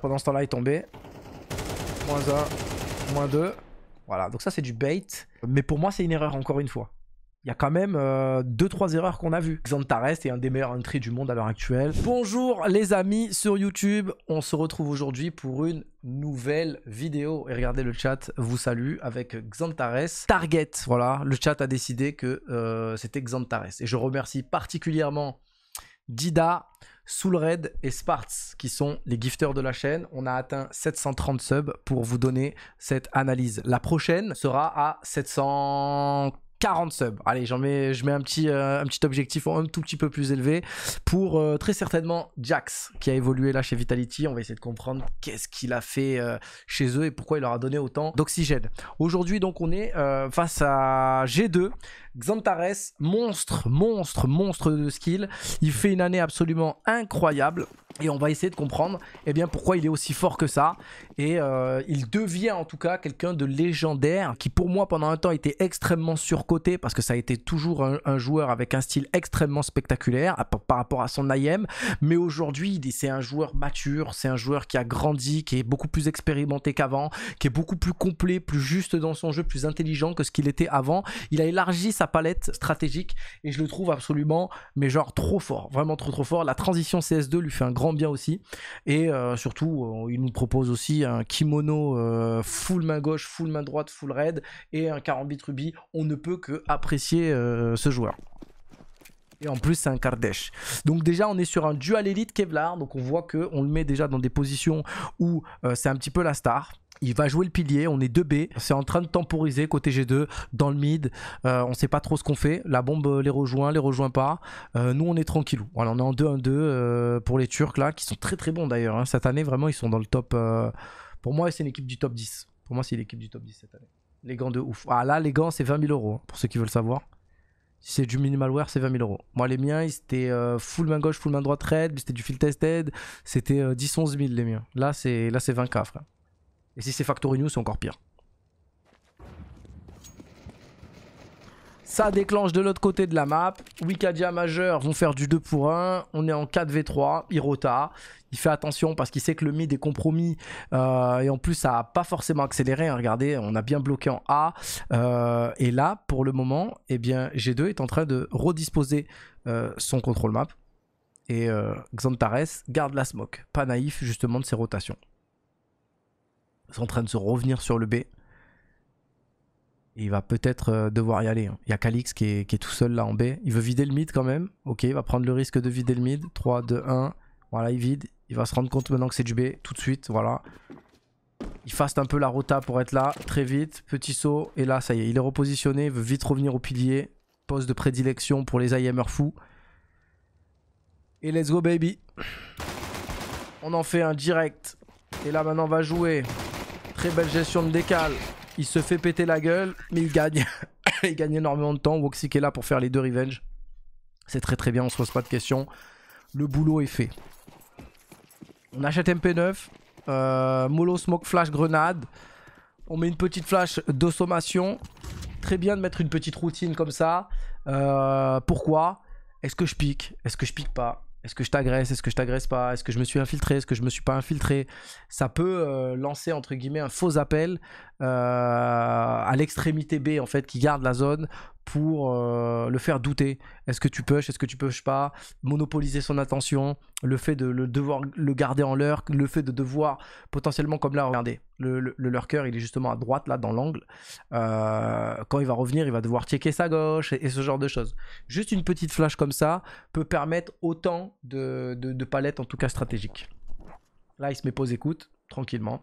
pendant ce temps-là est tombé. Moins 1, moins 2. Voilà, donc ça c'est du bait. Mais pour moi c'est une erreur encore une fois. Il y a quand même 2-3 euh, erreurs qu'on a vues. Xantares est un des meilleurs entries du monde à l'heure actuelle. Bonjour les amis sur YouTube. On se retrouve aujourd'hui pour une nouvelle vidéo. Et regardez le chat, vous salue avec Xantares. Target, voilà, le chat a décidé que euh, c'était Xantares. Et je remercie particulièrement Dida, Soulred et Sparts, qui sont les gifteurs de la chaîne. On a atteint 730 subs pour vous donner cette analyse. La prochaine sera à 740 subs. Allez, j'en mets, je mets un petit, euh, un petit objectif un tout petit peu plus élevé pour euh, très certainement Jax qui a évolué là chez Vitality. On va essayer de comprendre qu'est-ce qu'il a fait euh, chez eux et pourquoi il leur a donné autant d'oxygène. Aujourd'hui, donc, on est face à G2. Xantares, monstre, monstre, monstre de skill. Il fait une année absolument incroyable. Et on va essayer de comprendre eh bien, pourquoi il est aussi fort que ça. Et euh, il devient en tout cas quelqu'un de légendaire qui pour moi pendant un temps était extrêmement surcoté parce que ça a été toujours un, joueur avec un style extrêmement spectaculaire par rapport à son IM. Mais aujourd'hui c'est un joueur mature, c'est un joueur qui a grandi, qui est beaucoup plus expérimenté qu'avant, qui est beaucoup plus complet, plus juste dans son jeu, plus intelligent que ce qu'il était avant. Il a élargi sa palette stratégique et je le trouve absolument, mais genre trop fort, vraiment trop trop fort. La transition CS2 lui fait un grand bien aussi et euh, surtout, euh, il nous propose aussi un kimono euh, full main gauche, full main droite, full raid et un 40 bit On ne peut que apprécier ce joueur. Et en plus, c'est un Kardesh. Donc déjà, on est sur un dual élite Kevlar. Donc on voit que on le met déjà dans des positions où c'est un petit peu la star. Il va jouer le pilier, on est 2B, c'est en train de temporiser côté G2, dans le mid, euh, on sait pas trop ce qu'on fait, la bombe euh, les rejoint, les rejoint pas, euh, nous on est tranquillou. Voilà, on est en 2-1-2 euh, pour les Turcs là, qui sont très très bons d'ailleurs, hein. cette année vraiment ils sont dans le top, pour moi c'est une équipe du top 10, pour moi c'est l'équipe du top 10 cette année. Les gants de ouf. Ah là les gants c'est 20 000 euros, hein, pour ceux qui veulent savoir. Si c'est du minimal wear c'est 20 000 euros. Moi, les miens, c'était full main gauche, full main droite red, c'était du field tested, c'était 10-11 000 les miens. Là, c'est 20K, frère. Et si c'est Factory New, c'est encore pire. Ça déclenche de l'autre côté de la map. Wikadia majeur vont faire du 2 pour 1. On est en 4v3. Irota, il fait attention parce qu'il sait que le mid est compromis. Euh, et en plus, ça n'a pas forcément accéléré. Hein, regardez, on a bien bloqué en A. Euh, et là, pour le moment, eh bien, G2 est en train de redisposer euh, son contrôle map. Et Xantares garde la smoke. Pas naïf justement de ses rotations sont en train de se revenir sur le B. Et il va peut-être euh, devoir y aller. Hein. Il y a Kalix qui est, tout seul là en B. Il veut vider le mid quand même. Ok, il va prendre le risque de vider le mid. 3, 2, 1. Voilà, il vide. Il va se rendre compte maintenant que c'est du B tout de suite. Voilà. Il fasse un peu la rota pour être là. Très vite. Petit saut. Et là, ça y est, il est repositionné. Il veut vite revenir au pilier. Poste de prédilection pour les IMR fous. Et let's go baby. On en fait un direct. Et là maintenant on va jouer Très belle gestion de décal. Il se fait péter la gueule, mais il gagne. il gagne énormément de temps. Woxic est là pour faire les deux revenge. C'est très très bien, on se pose pas de questions. Le boulot est fait. On achète MP9. Euh, Molo, Smoke, Flash, Grenade. On met une petite flash de sommation. Très bien de mettre une petite routine comme ça. Euh, pourquoi Est-ce que je pique Est-ce que je pique pas est-ce que je t'agresse Est-ce que je t'agresse pas Est-ce que je me suis infiltré Est-ce que je me suis pas infiltré Ça peut euh, lancer entre guillemets un faux appel euh, à l'extrémité B en fait qui garde la zone pour euh, le faire douter. Est-ce que tu push, est-ce que tu push pas Monopoliser son attention, le fait de le devoir le garder en lurk le fait de devoir potentiellement, comme là, regardez, le, le, lurker, il est justement à droite, là, dans l'angle. Euh, quand il va revenir, il va devoir checker sa gauche et, ce genre de choses. Juste une petite flash comme ça peut permettre autant de, de, de palettes, en tout cas stratégiques. Là, il se met pause écoute, tranquillement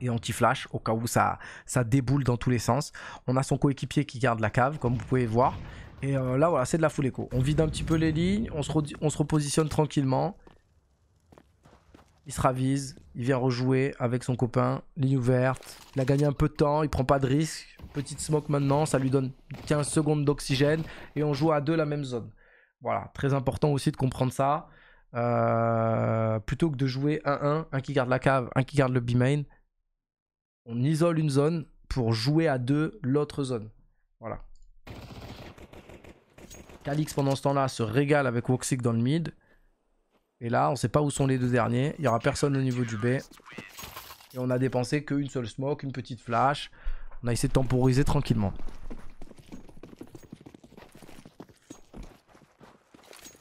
et anti-flash au cas où ça, ça déboule dans tous les sens. On a son coéquipier qui garde la cave comme vous pouvez voir. Et euh, là voilà c'est de la full écho. On vide un petit peu les lignes, on se, repositionne tranquillement. Il se ravise, il vient rejouer avec son copain, ligne ouverte. Il a gagné un peu de temps, il prend pas de risque. Petite smoke maintenant, ça lui donne 15 secondes d'oxygène et on joue à deux la même zone. Voilà, très important aussi de comprendre ça. Euh, plutôt que de jouer 1-1, un, qui garde la cave, un qui garde le B-main, on isole une zone pour jouer à deux l'autre zone. Voilà. Calix pendant ce temps-là se régale avec Woxic dans le mid. Et là, on ne sait pas où sont les deux derniers. Il n'y aura personne au niveau du B. Et on a dépensé qu'une seule smoke, une petite flash. On a essayé de temporiser tranquillement.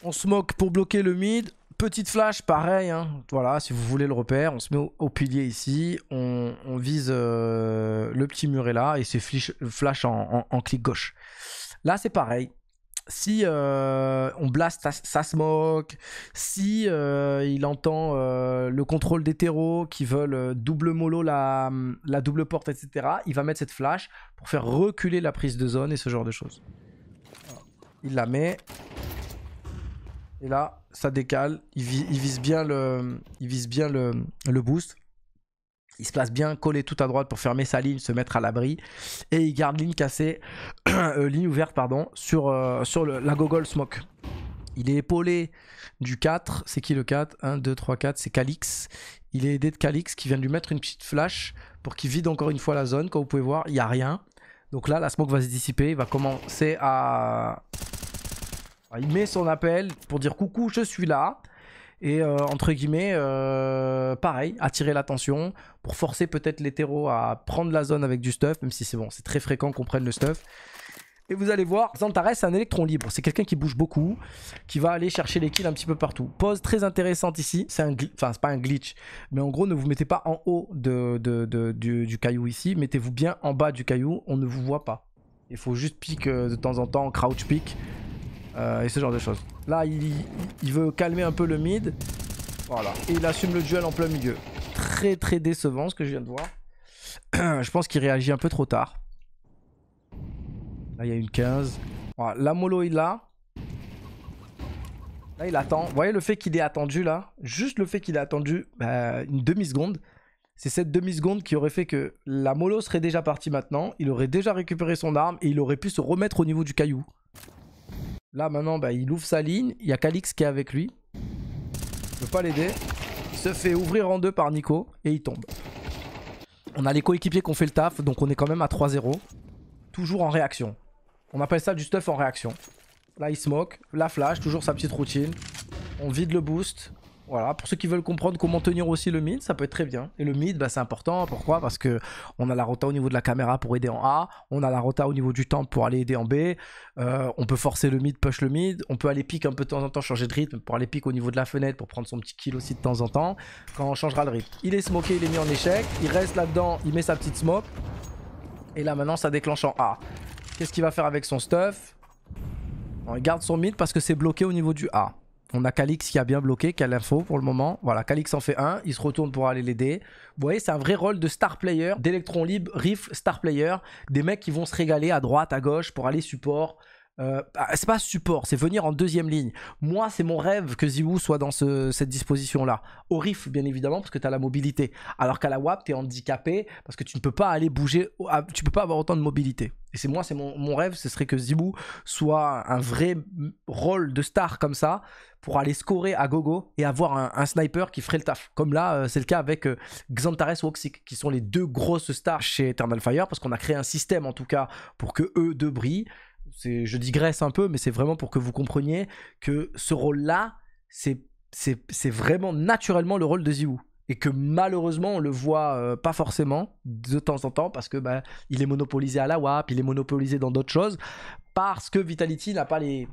On smoke pour bloquer le mid petite flash, pareil. Hein. Voilà, si vous voulez le repère, on se met au, pilier ici. On, vise euh, le petit muret là et c'est flash en, clic gauche. Là, c'est pareil. Si euh, on blast sa, smoke, si euh, il entend le contrôle des terreaux qui veulent double mollo la, la double porte, etc., il va mettre cette flash pour faire reculer la prise de zone et ce genre de choses. Il la met. Et là, ça décale, il, vise bien le, il vise bien le, boost. Il se place bien collé tout à droite pour fermer sa ligne, se mettre à l'abri. Et il garde ligne cassée, euh, ligne ouverte, pardon, sur, euh, sur la gogol smoke. Il est épaulé du 4. C'est qui le 4 1, 2, 3, 4. C'est Calix. Il est aidé de Calix qui vient de lui mettre une petite flash pour qu'il vide encore une fois la zone. Comme vous pouvez voir, il n'y a rien. Donc là, la smoke va se dissiper. Il va commencer à, il met son appel pour dire coucou, je suis là. Et euh, entre guillemets, euh, pareil, attirer l'attention pour forcer peut-être l'hétéro à prendre la zone avec du stuff, même si c'est bon, c'est très fréquent qu'on prenne le stuff. Et vous allez voir, Zantares, c'est un électron libre. C'est quelqu'un qui bouge beaucoup, qui va aller chercher les kills un petit peu partout. Pose très intéressante ici. C'est un Enfin, c'est pas un glitch. Mais en gros, ne vous mettez pas en haut de, du, caillou ici. Mettez-vous bien en bas du caillou. On ne vous voit pas. Il faut juste pique euh, de temps en temps, crouch pique euh, et ce genre de choses. Là, il, veut calmer un peu le mid. Voilà. Et il assume le duel en plein milieu. Très, très décevant ce que je viens de voir. je pense qu'il réagit un peu trop tard. Là, il y a une 15. Voilà. La mollo, il là Là, il attend. Vous voyez le fait qu'il ait attendu là Juste le fait qu'il ait attendu euh, une demi-seconde. C'est cette demi-seconde qui aurait fait que la mollo serait déjà partie maintenant. Il aurait déjà récupéré son arme et il aurait pu se remettre au niveau du caillou. Là maintenant, bah, il ouvre sa ligne. Il y a Calix qui est avec lui. Je peux pas l'aider. Il Se fait ouvrir en deux par Nico et il tombe. On a les coéquipiers qui ont fait le taf, donc on est quand même à 3-0. Toujours en réaction. On appelle ça du stuff en réaction. Là, il smoke. La flash, toujours sa petite routine. On vide le boost. Voilà, pour ceux qui veulent comprendre comment tenir aussi le mid, ça peut être très bien. Et le mid, bah, c'est important. Pourquoi Parce que on a la rota au niveau de la caméra pour aider en A, on a la rota au niveau du temps pour aller aider en B. Euh, on peut forcer le mid, push le mid. On peut aller pic un peu de temps en temps, changer de rythme pour aller pic au niveau de la fenêtre pour prendre son petit kill aussi de temps en temps. Quand on changera le rythme. Il est smoké, il est mis en échec. Il reste là-dedans, il met sa petite smoke. Et là maintenant, ça déclenche en A. Qu'est-ce qu'il va faire avec son stuff On garde son mid parce que c'est bloqué au niveau du A. On a Calix qui a bien bloqué, qui a l'info pour le moment. Voilà, Calix en fait un, il se retourne pour aller l'aider. Vous voyez, c'est un vrai rôle de star player, d'électron libre, riff, star player. Des mecs qui vont se régaler à droite, à gauche pour aller support, euh, bah, c'est pas support, c'est venir en deuxième ligne. Moi, c'est mon rêve que zibou soit dans cette disposition-là. Au riff, bien évidemment, parce que t'as la mobilité. Alors qu'à la WAP, t'es handicapé parce que tu ne peux pas aller bouger, tu peux pas avoir autant de mobilité. Et c'est moi, c'est mon, rêve, ce serait que zibou soit un vrai rôle de star comme ça pour aller scorer à gogo et avoir un, sniper qui ferait le taf. Comme là, euh, c'est le cas avec euh, Xantares ou qui sont les deux grosses stars chez Eternal Fire, parce qu'on a créé un système en tout cas pour que eux deux brillent je digresse un peu, mais c'est vraiment pour que vous compreniez que ce rôle-là, c'est vraiment naturellement le rôle de Ziwu. Et que malheureusement, on le voit euh, pas forcément de temps en temps parce que bah, il est monopolisé à la WAP, il est monopolisé dans d'autres choses, parce que Vitality n'a pas les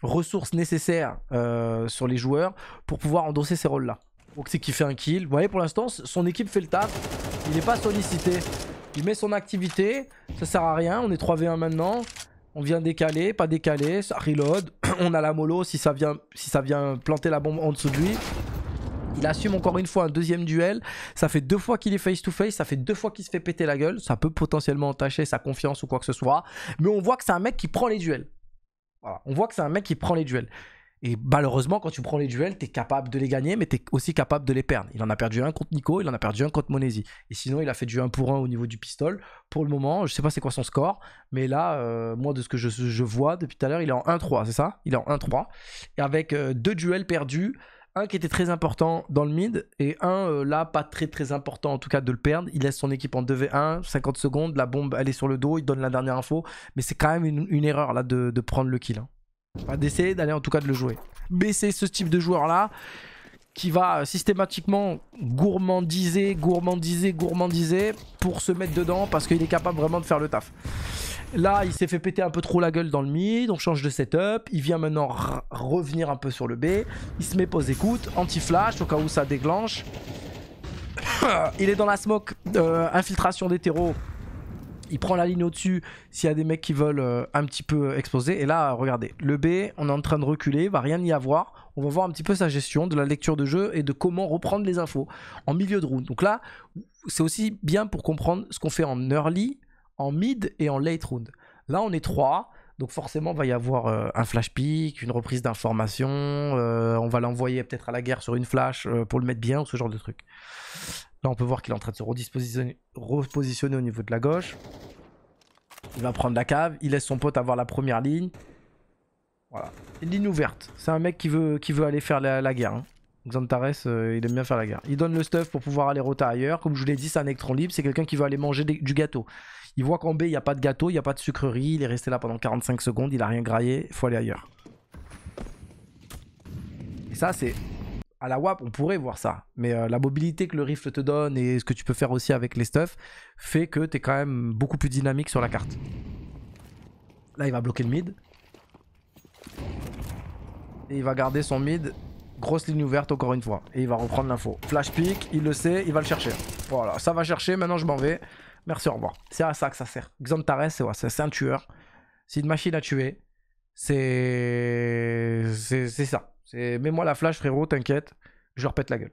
ressources nécessaires euh, sur les joueurs pour pouvoir endosser ces rôles-là. Donc c'est qui fait un kill. Vous voyez, pour l'instant, son équipe fait le taf. Il n'est pas sollicité. Il met son activité. Ça sert à rien. On est 3v1 maintenant. On vient décaler, pas décaler, ça reload. on a la mollo si ça vient, si ça vient planter la bombe en dessous de lui. Il assume encore une fois un deuxième duel. Ça fait deux fois qu'il est face-to-face. Ça fait deux fois qu'il se fait péter la gueule. Ça peut potentiellement entacher sa confiance ou quoi que ce soit. Mais on voit que c'est un mec qui prend les duels. On voit que c'est un mec qui prend les duels. Et malheureusement, quand tu prends les duels, tu es capable de les gagner, mais tu es aussi capable de les perdre. Il en a perdu un contre Nico, il en a perdu un contre Monesi. Et sinon, il a fait du 1 pour 1 au niveau du pistol. Pour le moment, je sais pas c'est quoi son score, mais là, euh, moi, de ce que je, vois depuis tout à l'heure, il est en 1-3, c'est ça Il est en 1-3. Et avec euh, deux duels perdus, un qui était très important dans le mid, et un euh, là, pas très très important en tout cas de le perdre. Il laisse son équipe en 2v1, 50 secondes, la bombe, elle est sur le dos, il donne la dernière info, mais c'est quand même une, erreur là de, prendre le kill. Hein va d'essayer d'aller en tout cas de le jouer. baisser ce type de joueur-là qui va systématiquement gourmandiser, gourmandiser, gourmandiser pour se mettre dedans parce qu'il est capable vraiment de faire le taf. Là, il s'est fait péter un peu trop la gueule dans le mid, on change de setup, il vient maintenant revenir un peu sur le B, il se met pose écoute, anti-flash au cas où ça déclenche. il est dans la smoke, euh, infiltration des il prend la ligne au-dessus s'il y a des mecs qui veulent euh, un petit peu exploser. Et là, regardez, le B, on est en train de reculer, il va rien y avoir. On va voir un petit peu sa gestion de la lecture de jeu et de comment reprendre les infos en milieu de round. Donc là, c'est aussi bien pour comprendre ce qu'on fait en early, en mid et en late round. Là, on est 3. Donc forcément, il va y avoir euh, un flash pick, une reprise d'information. Euh, on va l'envoyer peut-être à la guerre sur une flash pour le mettre bien, ou ce genre de truc. Là, on peut voir qu'il est en train de se repositionner, au niveau de la gauche. Il va prendre la cave. Il laisse son pote avoir la première ligne. Voilà. Ligne ouverte. C'est un mec qui veut, qui veut aller faire la, guerre. Hein. Xantares, euh, il aime bien faire la guerre. Il donne le stuff pour pouvoir aller rota ailleurs. Comme je vous l'ai dit, c'est un électron libre. C'est quelqu'un qui veut aller manger du gâteau. Il voit qu'en B, il n'y a pas de gâteau, il n'y a pas de sucrerie. Il est resté là pendant 45 secondes. Il n'a rien graillé. Il faut aller ailleurs. Et ça, c'est à la WAP, on pourrait voir ça. Mais euh, la mobilité que le rifle te donne et ce que tu peux faire aussi avec les stuffs fait que tu es quand même beaucoup plus dynamique sur la carte. Là, il va bloquer le mid. Et il va garder son mid. Grosse ligne ouverte encore une fois. Et il va reprendre l'info. Flash pick, il le sait, il va le chercher. Voilà, ça va chercher, maintenant je m'en vais. Merci, au revoir. C'est à ça que ça sert. Xantares, c'est un tueur. C'est une machine à tuer. C'est... C'est ça. Mets-moi la flash, frérot, t'inquiète. Je repète la gueule.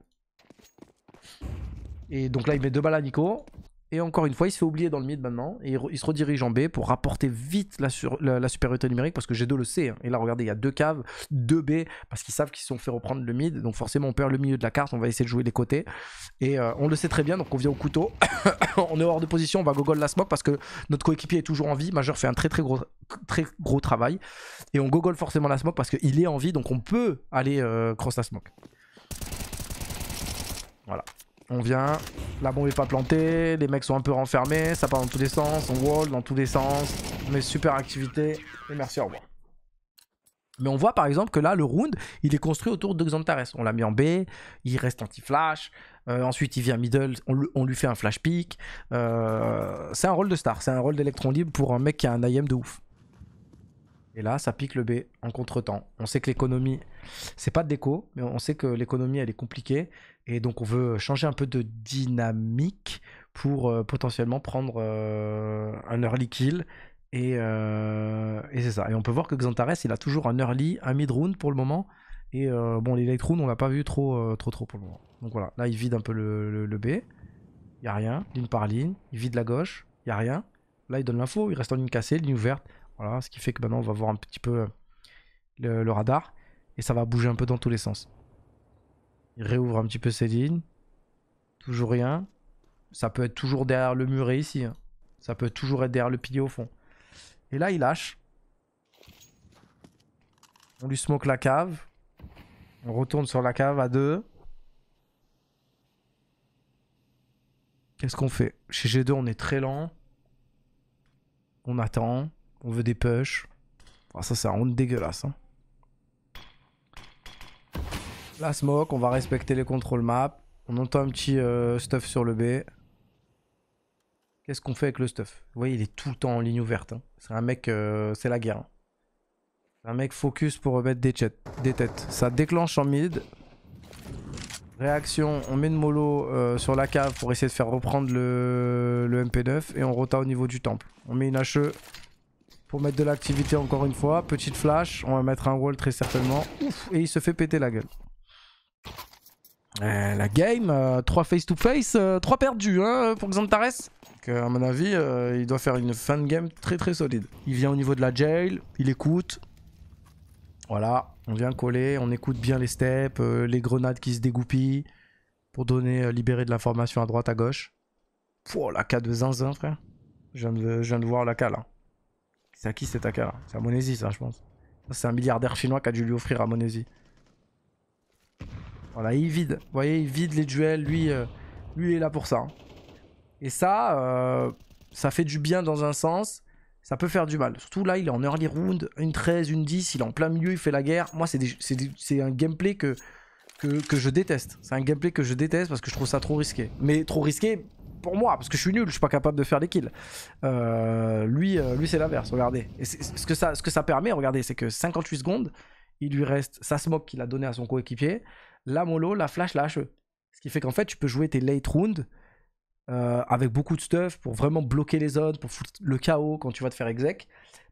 Et donc là, il met deux balles à Nico. Et encore une fois, il se fait oublier dans le mid maintenant. Et il, se redirige en B pour rapporter vite la, la, supériorité numérique parce que G2 le sait. Hein. Et là, regardez, il y a deux caves, deux B parce qu'ils savent qu'ils se sont fait reprendre le mid. Donc forcément, on perd le milieu de la carte. On va essayer de jouer les côtés. Et euh, on le sait très bien. Donc on vient au couteau. on est hors de position. On va gogol la smoke parce que notre coéquipier est toujours en vie. Majeur fait un très très gros, très gros travail. Et on gogole forcément la smoke parce qu'il est en vie. Donc on peut aller euh, cross la smoke. Voilà. On vient. La bombe est pas plantée. Les mecs sont un peu renfermés. Ça part dans tous les sens. On wall dans tous les sens. On super activité. Et merci, au revoir. Mais on voit par exemple que là, le round, il est construit autour de On l'a mis en B, il reste anti-flash. Euh, ensuite, il vient middle, on, lui fait un flash pick. Euh, c'est un rôle de star, c'est un rôle d'électron libre pour un mec qui a un IM de ouf. Et là, ça pique le B en contretemps. On sait que l'économie, c'est pas de déco, mais on sait que l'économie, elle est compliquée. Et donc, on veut changer un peu de dynamique pour euh, potentiellement prendre euh, un early kill. Euh, et, c'est ça. Et on peut voir que Xantares, il a toujours un early, un mid-round pour le moment. Et bon, les on l'a pas vu trop, trop, trop pour le moment. Donc voilà, là, il vide un peu le, B. Il a rien, ligne par ligne. Il vide la gauche, il a rien. Là, il donne l'info, il reste en ligne cassée, ligne ouverte. Voilà, ce qui fait que maintenant on va voir un petit peu euh, le, radar et ça va bouger un peu dans tous les sens. Il réouvre un petit peu ses lignes. Toujours rien. Ça peut être toujours derrière le muret ici. Hein. Ça peut toujours être derrière le pilier au fond. Et là, il lâche. On lui smoke la cave. On retourne sur la cave à deux. Qu'est-ce qu'on fait Chez G2, on est très lent. On attend. On veut des push. Ah, ça, c'est un round dégueulasse. Hein. La smoke, on va respecter les contrôles map. On entend un petit euh, stuff sur le B. Qu'est-ce qu'on fait avec le stuff Vous voyez, il est tout le temps en ligne ouverte. Hein. C'est un mec, euh, c'est la guerre. Hein. Un mec focus pour remettre des, des, têtes. Ça déclenche en mid. Réaction, on met une mollo euh, sur la cave pour essayer de faire reprendre le, le MP9 et on rota au niveau du temple. On met une HE pour mettre de l'activité encore une fois. Petite flash, on va mettre un wall très certainement. et il se fait péter la gueule. Eh, la game, 3 face-to-face, 3 perdus hein, pour Xantares. Donc, euh, à mon avis, euh, il doit faire une fin de game très très solide. Il vient au niveau de la jail, il écoute. Voilà, on vient coller, on écoute bien les steps, euh, les grenades qui se dégoupillent pour donner, libérer de l'information à droite, à gauche. pour la K de zinzin, frère. viens je viens de voir la K là. C'est à qui cet AK C'est à Monesi, ça, je pense. C'est un milliardaire chinois qui a dû lui offrir à Monesi. Voilà, il vide. Vous voyez, il vide les duels. Lui, euh, lui est là pour ça. Hein. Et ça, euh, ça fait du bien dans un sens. Ça peut faire du mal. Surtout là, il est en early round. Une 13, une 10. Il est en plein milieu. Il fait la guerre. Moi, c'est un gameplay que, que je déteste. C'est un gameplay que je déteste parce que je trouve ça trop risqué. Mais trop risqué pour moi, parce que je suis nul, je suis pas capable de faire des kills. Euh, lui, euh, lui c'est l'inverse, regardez. ce, que ça, ce que ça permet, regardez, c'est que 58 secondes, il lui reste sa smoke qu'il a donnée à son coéquipier, la mollo, la flash, la HE. Ce qui fait qu'en fait, tu peux jouer tes late rounds euh, avec beaucoup de stuff pour vraiment bloquer les zones, pour foutre le chaos quand tu vas te faire exec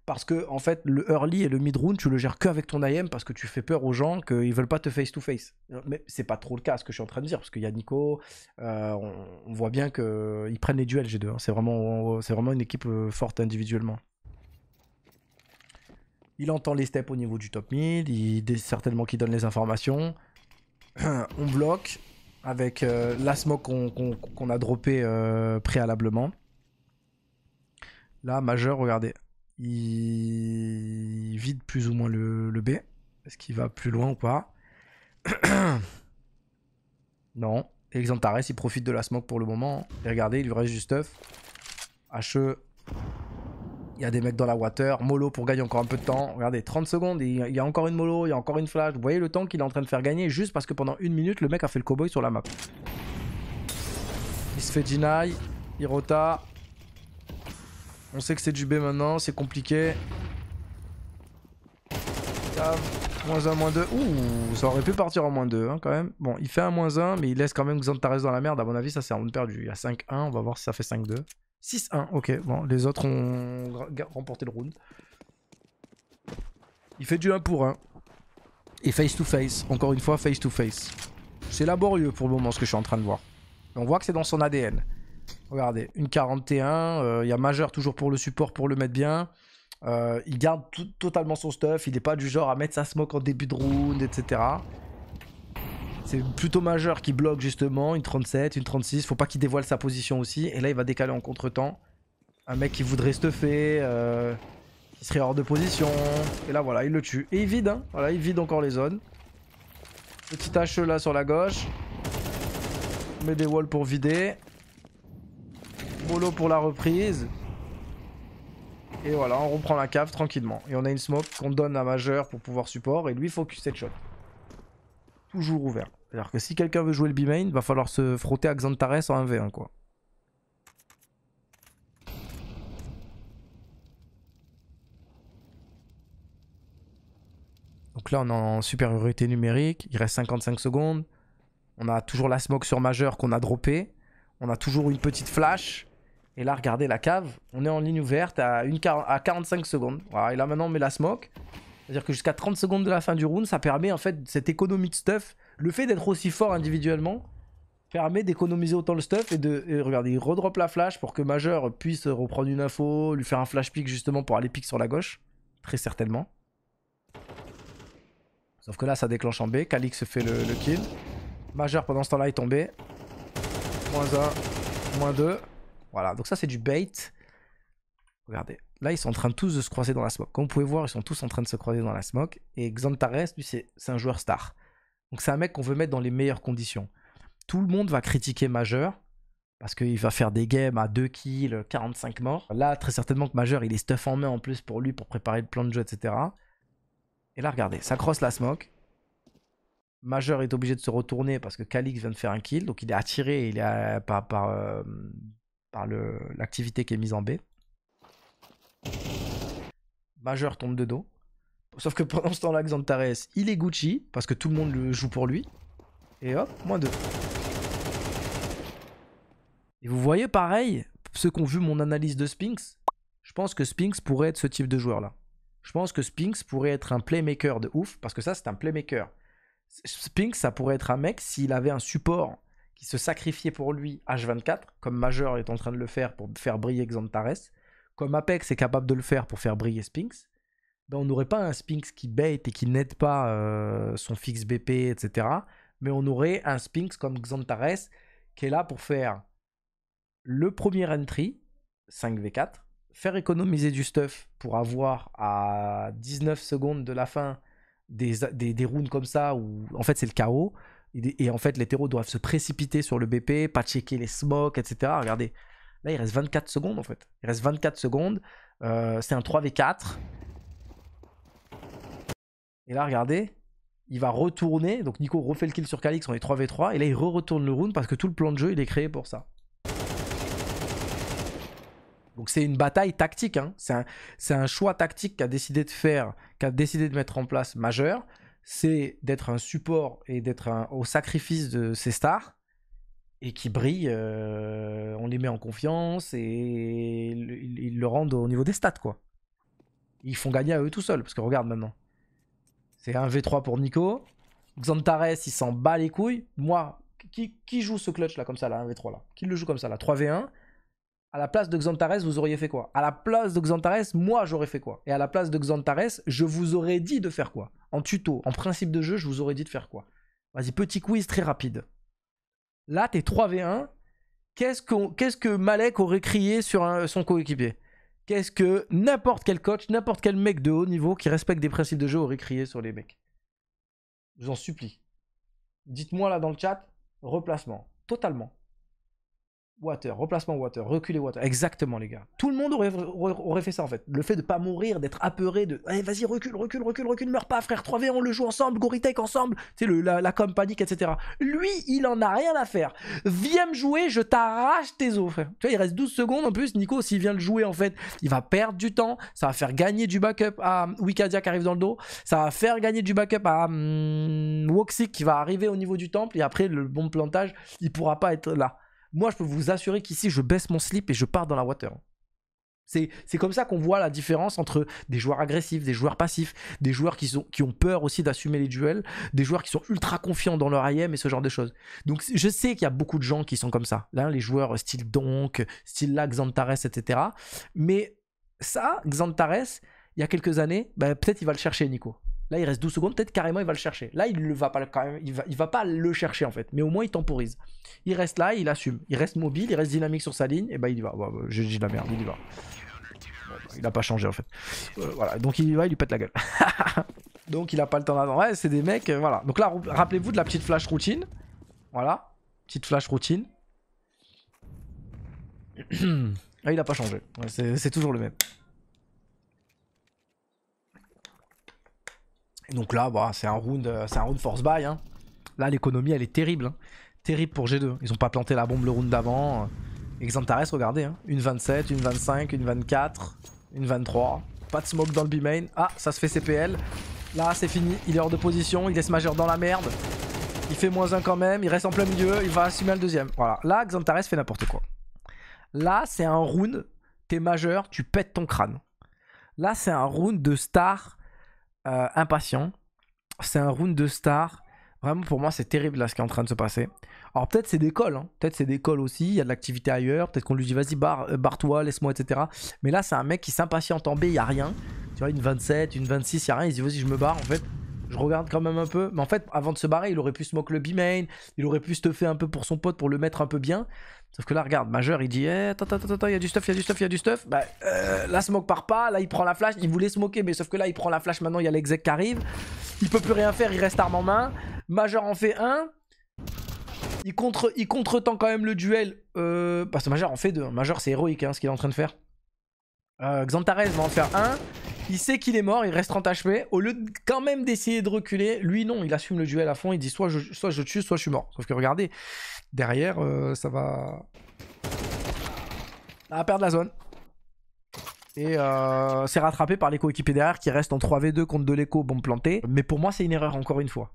parce que en fait le early et le mid round tu le gères que avec ton IM parce que tu fais peur aux gens qu'ils veulent pas te face to face mais c'est pas trop le cas ce que je suis en train de dire parce qu'il y a Nico euh, on, voit bien que euh, ils prennent les duels G2 hein. c'est vraiment c'est vraiment une équipe euh, forte individuellement il entend les steps au niveau du top mid, il certainement qu'il donne les informations on bloque avec la smoke qu'on a droppé préalablement là majeur regardez il vide plus ou moins le, B. Est-ce qu'il va plus loin ou pas Non. Et il profite de la smoke pour le moment. Et regardez, il lui reste juste stuff. HE. Il y a des mecs dans la water. Molo pour gagner encore un peu de temps. Regardez, 30 secondes. Il y a encore une Molo, il y a encore une flash. Vous voyez le temps qu'il est en train de faire gagner juste parce que pendant une minute, le mec a fait le cowboy sur la map. Il se fait deny. Hirota. On sait que c'est du B maintenant, c'est compliqué. Moins 1, moins 2. Ouh, ça aurait pu partir en moins 2 hein, quand même. Bon, il fait un moins 1, mais il laisse quand même Xantares dans la merde. À mon avis, ça c'est un round perdu. Il y a 5-1, on va voir si ça fait 5-2. 6-1, ok. Bon, les autres ont remporté le round. Il fait du 1 pour 1. Et face to face, encore une fois face to face. C'est laborieux pour le moment ce que je suis en train de voir. On voit que c'est dans son ADN. Regardez, une 41. Euh, il y a majeur toujours pour le support pour le mettre bien. Euh, il garde totalement son stuff. Il n'est pas du genre à mettre sa smoke en début de round, etc. C'est plutôt majeur qui bloque justement. Une 37, une 36. Faut pas qu'il dévoile sa position aussi. Et là, il va décaler en contre-temps. Un mec qui voudrait stuffer. Euh, il serait hors de position. Et là, voilà, il le tue. Et il vide, hein. Voilà, il vide encore les zones. Petit H là sur la gauche. On met des walls pour vider. Bolo pour la reprise. Et voilà, on reprend la cave tranquillement. Et on a une smoke qu'on donne à majeur pour pouvoir support. Et lui, focus shot. Toujours ouvert. C'est-à-dire que si quelqu'un veut jouer le B-main, va falloir se frotter à Xantares en 1v1 quoi. Donc là, on est en supériorité numérique. Il reste 55 secondes. On a toujours la smoke sur majeur qu'on a droppé. On a toujours une petite flash. Et là, regardez la cave. On est en ligne ouverte à, une, à 45 secondes. Voilà, et là, maintenant, on met la smoke. C'est-à-dire que jusqu'à 30 secondes de la fin du round, ça permet en fait cette économie de stuff. Le fait d'être aussi fort individuellement permet d'économiser autant le stuff et de. regardez, il redrop la flash pour que Major puisse reprendre une info, lui faire un flash pick justement pour aller pick sur la gauche. Très certainement. Sauf que là, ça déclenche en B. Kalix fait le, le kill. Major pendant ce temps-là est tombé. Moins 1, moins 2. Voilà, donc ça c'est du bait. Regardez, là ils sont en train tous de se croiser dans la smoke. Comme vous pouvez voir, ils sont tous en train de se croiser dans la smoke. Et Xantares, lui, c'est un joueur star. Donc c'est un mec qu'on veut mettre dans les meilleures conditions. Tout le monde va critiquer Majeur, parce qu'il va faire des games à 2 kills, 45 morts. Là, très certainement que Majeur, il est stuff en main en plus pour lui, pour préparer le plan de jeu, etc. Et là, regardez, ça crosse la smoke. Majeur est obligé de se retourner parce que Kalix vient de faire un kill, donc il est attiré il est par, euh, par l'activité qui est mise en B. Majeur tombe de dos. Sauf que pendant ce temps-là, Xantares, il est Gucci, parce que tout le monde le joue pour lui. Et hop, moins 2. Et vous voyez pareil, ceux qui ont vu mon analyse de Sphinx. je pense que Sphinx pourrait être ce type de joueur-là. Je pense que Sphinx pourrait être un playmaker de ouf, parce que ça, c'est un playmaker. Sphinx ça pourrait être un mec s'il avait un support qui se sacrifiait pour lui H24, comme Major est en train de le faire pour faire briller Xantares, comme Apex est capable de le faire pour faire briller Spinx, ben, on n'aurait pas un Spinx qui bait et qui n'aide pas euh, son fixe BP, etc. Mais on aurait un Spinx comme Xantares qui est là pour faire le premier entry, 5v4, faire économiser du stuff pour avoir à 19 secondes de la fin des, des, des rounds comme ça où en fait c'est le chaos. Et en fait, les terreaux doivent se précipiter sur le BP, pas checker les smokes, etc. Regardez, là, il reste 24 secondes en fait. Il reste 24 secondes. Euh, c'est un 3v4. Et là, regardez, il va retourner. Donc Nico refait le kill sur Calix, on est 3v3. Et là, il re-retourne le round parce que tout le plan de jeu, il est créé pour ça. Donc c'est une bataille tactique. Hein. C'est un, un, choix tactique qu'a décidé de faire, qu'a décidé de mettre en place majeur c'est d'être un support et d'être au sacrifice de ces stars et qui brillent. Euh, on les met en confiance et ils, le rendent au niveau des stats, quoi. Ils font gagner à eux tout seuls, parce que regarde maintenant. C'est un V3 pour Nico. Xantares, il s'en bat les couilles. Moi, qui, qui joue ce clutch là comme ça, là, un V3 là Qui le joue comme ça là 3v1 à la place de Xantares, vous auriez fait quoi À la place de Xantares, moi j'aurais fait quoi Et à la place de Xantares, je vous aurais dit de faire quoi En tuto, en principe de jeu, je vous aurais dit de faire quoi Vas-y, petit quiz très rapide. Là, t'es 3v1. Qu'est-ce que Malek aurait crié sur son coéquipier Qu'est-ce que n'importe quel coach, n'importe quel mec de haut niveau qui respecte des principes de jeu aurait crié sur les mecs Je vous en supplie. Dites-moi là dans le chat, replacement. Totalement. Water, replacement water, reculer water. Exactement, les gars. Tout le monde aurait, fait ça, en fait. Le fait de pas mourir, d'être apeuré, de Eh, vas-y, recule, recule, recule, recule, meurs pas, frère 3v, on le joue ensemble, Goritech ensemble, tu sais, la, com panique, etc. Lui, il en a rien à faire. Viens me jouer, je t'arrache tes os, frère. Tu vois, il reste 12 secondes en plus. Nico, s'il vient le jouer, en fait, il va perdre du temps. Ça va faire gagner du backup à hum, Wikadia qui arrive dans le dos. Ça va faire gagner du backup à hum, qui va arriver au niveau du temple. Et après, le bon plantage, il pourra pas être là. Moi, je peux vous assurer qu'ici, je baisse mon slip et je pars dans la water. C'est comme ça qu'on voit la différence entre des joueurs agressifs, des joueurs passifs, des joueurs qui, qui ont peur aussi d'assumer les duels, des joueurs qui sont ultra confiants dans leur IM et ce genre de choses. Donc je sais qu'il y a beaucoup de gens qui sont comme ça, là, les joueurs style donc, style là, Xantares, etc. Mais ça, Xantares, il y a quelques années, bah, peut-être il va le chercher, Nico. Là, il reste 12 secondes, peut-être carrément il va le chercher. Là, il ne va pas quand même, il va, pas le chercher en fait, mais au moins il temporise. Il reste là, il assume. Il reste mobile, il reste dynamique sur sa ligne, et bah il y va. Je bah, bah, J'ai la merde, il y va. Bah, il n'a pas changé en fait. Euh, voilà, donc il y va, il lui pète la gueule. donc il n'a pas le temps d'attendre. Ouais, c'est des mecs, euh, voilà. Donc là, rappelez-vous de la petite flash routine. Voilà, petite flash routine. ah, il n'a pas changé, c'est toujours le même. Donc là, bah, c'est un round, euh, c'est un round force buy. Hein. Là, l'économie, elle est terrible. Hein. Terrible pour G2. Ils ont pas planté la bombe le round d'avant. Euh. Exantares, regardez. Hein. Une 27, une 25, une 24, une 23. Pas de smoke dans le B-main. Ah, ça se fait CPL. Là, c'est fini. Il est hors de position. Il laisse majeur dans la merde. Il fait moins un quand même. Il reste en plein milieu. Il va assumer le deuxième. Voilà. Là, Xantares fait n'importe quoi. Là, c'est un round. T'es majeur. Tu pètes ton crâne. Là, c'est un round de star euh, impatient. C'est un round de star Vraiment, pour moi, c'est terrible là ce qui est en train de se passer. Alors, peut-être c'est des calls hein. peut-être c'est des cols aussi. Il y a de l'activité ailleurs. Peut-être qu'on lui dit vas-y, euh, barre-toi, barre toi laisse moi etc. Mais là, c'est un mec qui s'impatiente en B, il n'y a rien. Tu vois, une 27, une 26, il n'y a rien. Il dit vas-y, je me barre en fait je regarde quand même un peu. Mais en fait, avant de se barrer, il aurait pu smoke le B-main, il aurait pu stuffer un peu pour son pote pour le mettre un peu bien. Sauf que là, regarde, Major, il dit Eh, attends, attends, attends, il y a du stuff, il y a du stuff, il y a du stuff. Bah, euh, là, Smoke part pas, là, il prend la flash, il voulait se mais sauf que là, il prend la flash, maintenant, il y a l'exec qui arrive. Il peut plus rien faire, il reste arme en main. Major en fait un. Il contre, il contre quand même le duel. Euh, parce que Majeur en fait deux. Major, c'est héroïque hein, ce qu'il est en train de faire. Euh, Xantares va en faire un. Il sait qu'il est mort, il reste en HP. Au lieu de quand même d'essayer de reculer, lui non, il assume le duel à fond. Il dit soit je, soit je tue, soit je suis mort. Sauf que regardez, derrière, euh, ça va... perdre la zone. Et euh, c'est rattrapé par les coéquipiers derrière qui restent en 3v2 contre de l'écho, bombe plantée. Mais pour moi, c'est une erreur, encore une fois.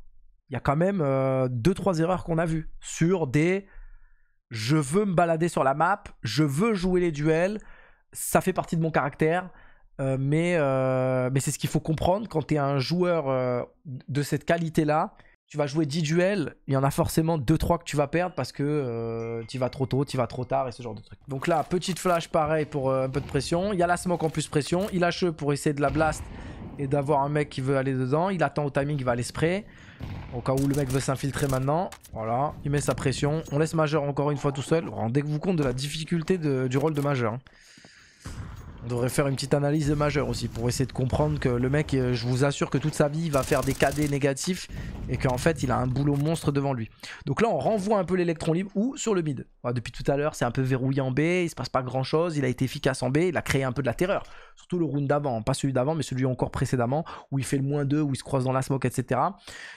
Il y a quand même 2-3 euh, erreurs qu'on a vues sur des je veux me balader sur la map, je veux jouer les duels, ça fait partie de mon caractère. Euh, euh, mais, c'est ce qu'il faut comprendre quand tu es un joueur euh, de cette qualité-là. Tu vas jouer 10 duels, il y en a forcément 2-3 que tu vas perdre parce que tu vas trop tôt, tu vas trop tard et ce genre de trucs. Donc là, petite flash pareil pour un peu de pression. Il y a la smoke en plus pression. Il lâche pour essayer de la blast et d'avoir un mec qui veut aller dedans. Il attend au timing, il va aller spray. Au cas où le mec veut s'infiltrer maintenant. Voilà, il met sa pression. On laisse majeur encore une fois tout seul. Rendez-vous compte de la difficulté du rôle de majeur. Hein. On devrait faire une petite analyse majeure aussi pour essayer de comprendre que le mec, euh, je vous assure que toute sa vie, il va faire des KD négatifs et qu'en fait, il a un boulot monstre devant lui. Donc là, on renvoie un peu l'électron libre ou sur le mid. depuis tout à l'heure, c'est un peu verrouillé en B, il se passe pas grand chose, il a été efficace en B, il a créé un peu de la terreur. Surtout le round d'avant, hein, pas celui d'avant, mais celui encore précédemment où il fait le moins 2, où il se croise dans la smoke, etc.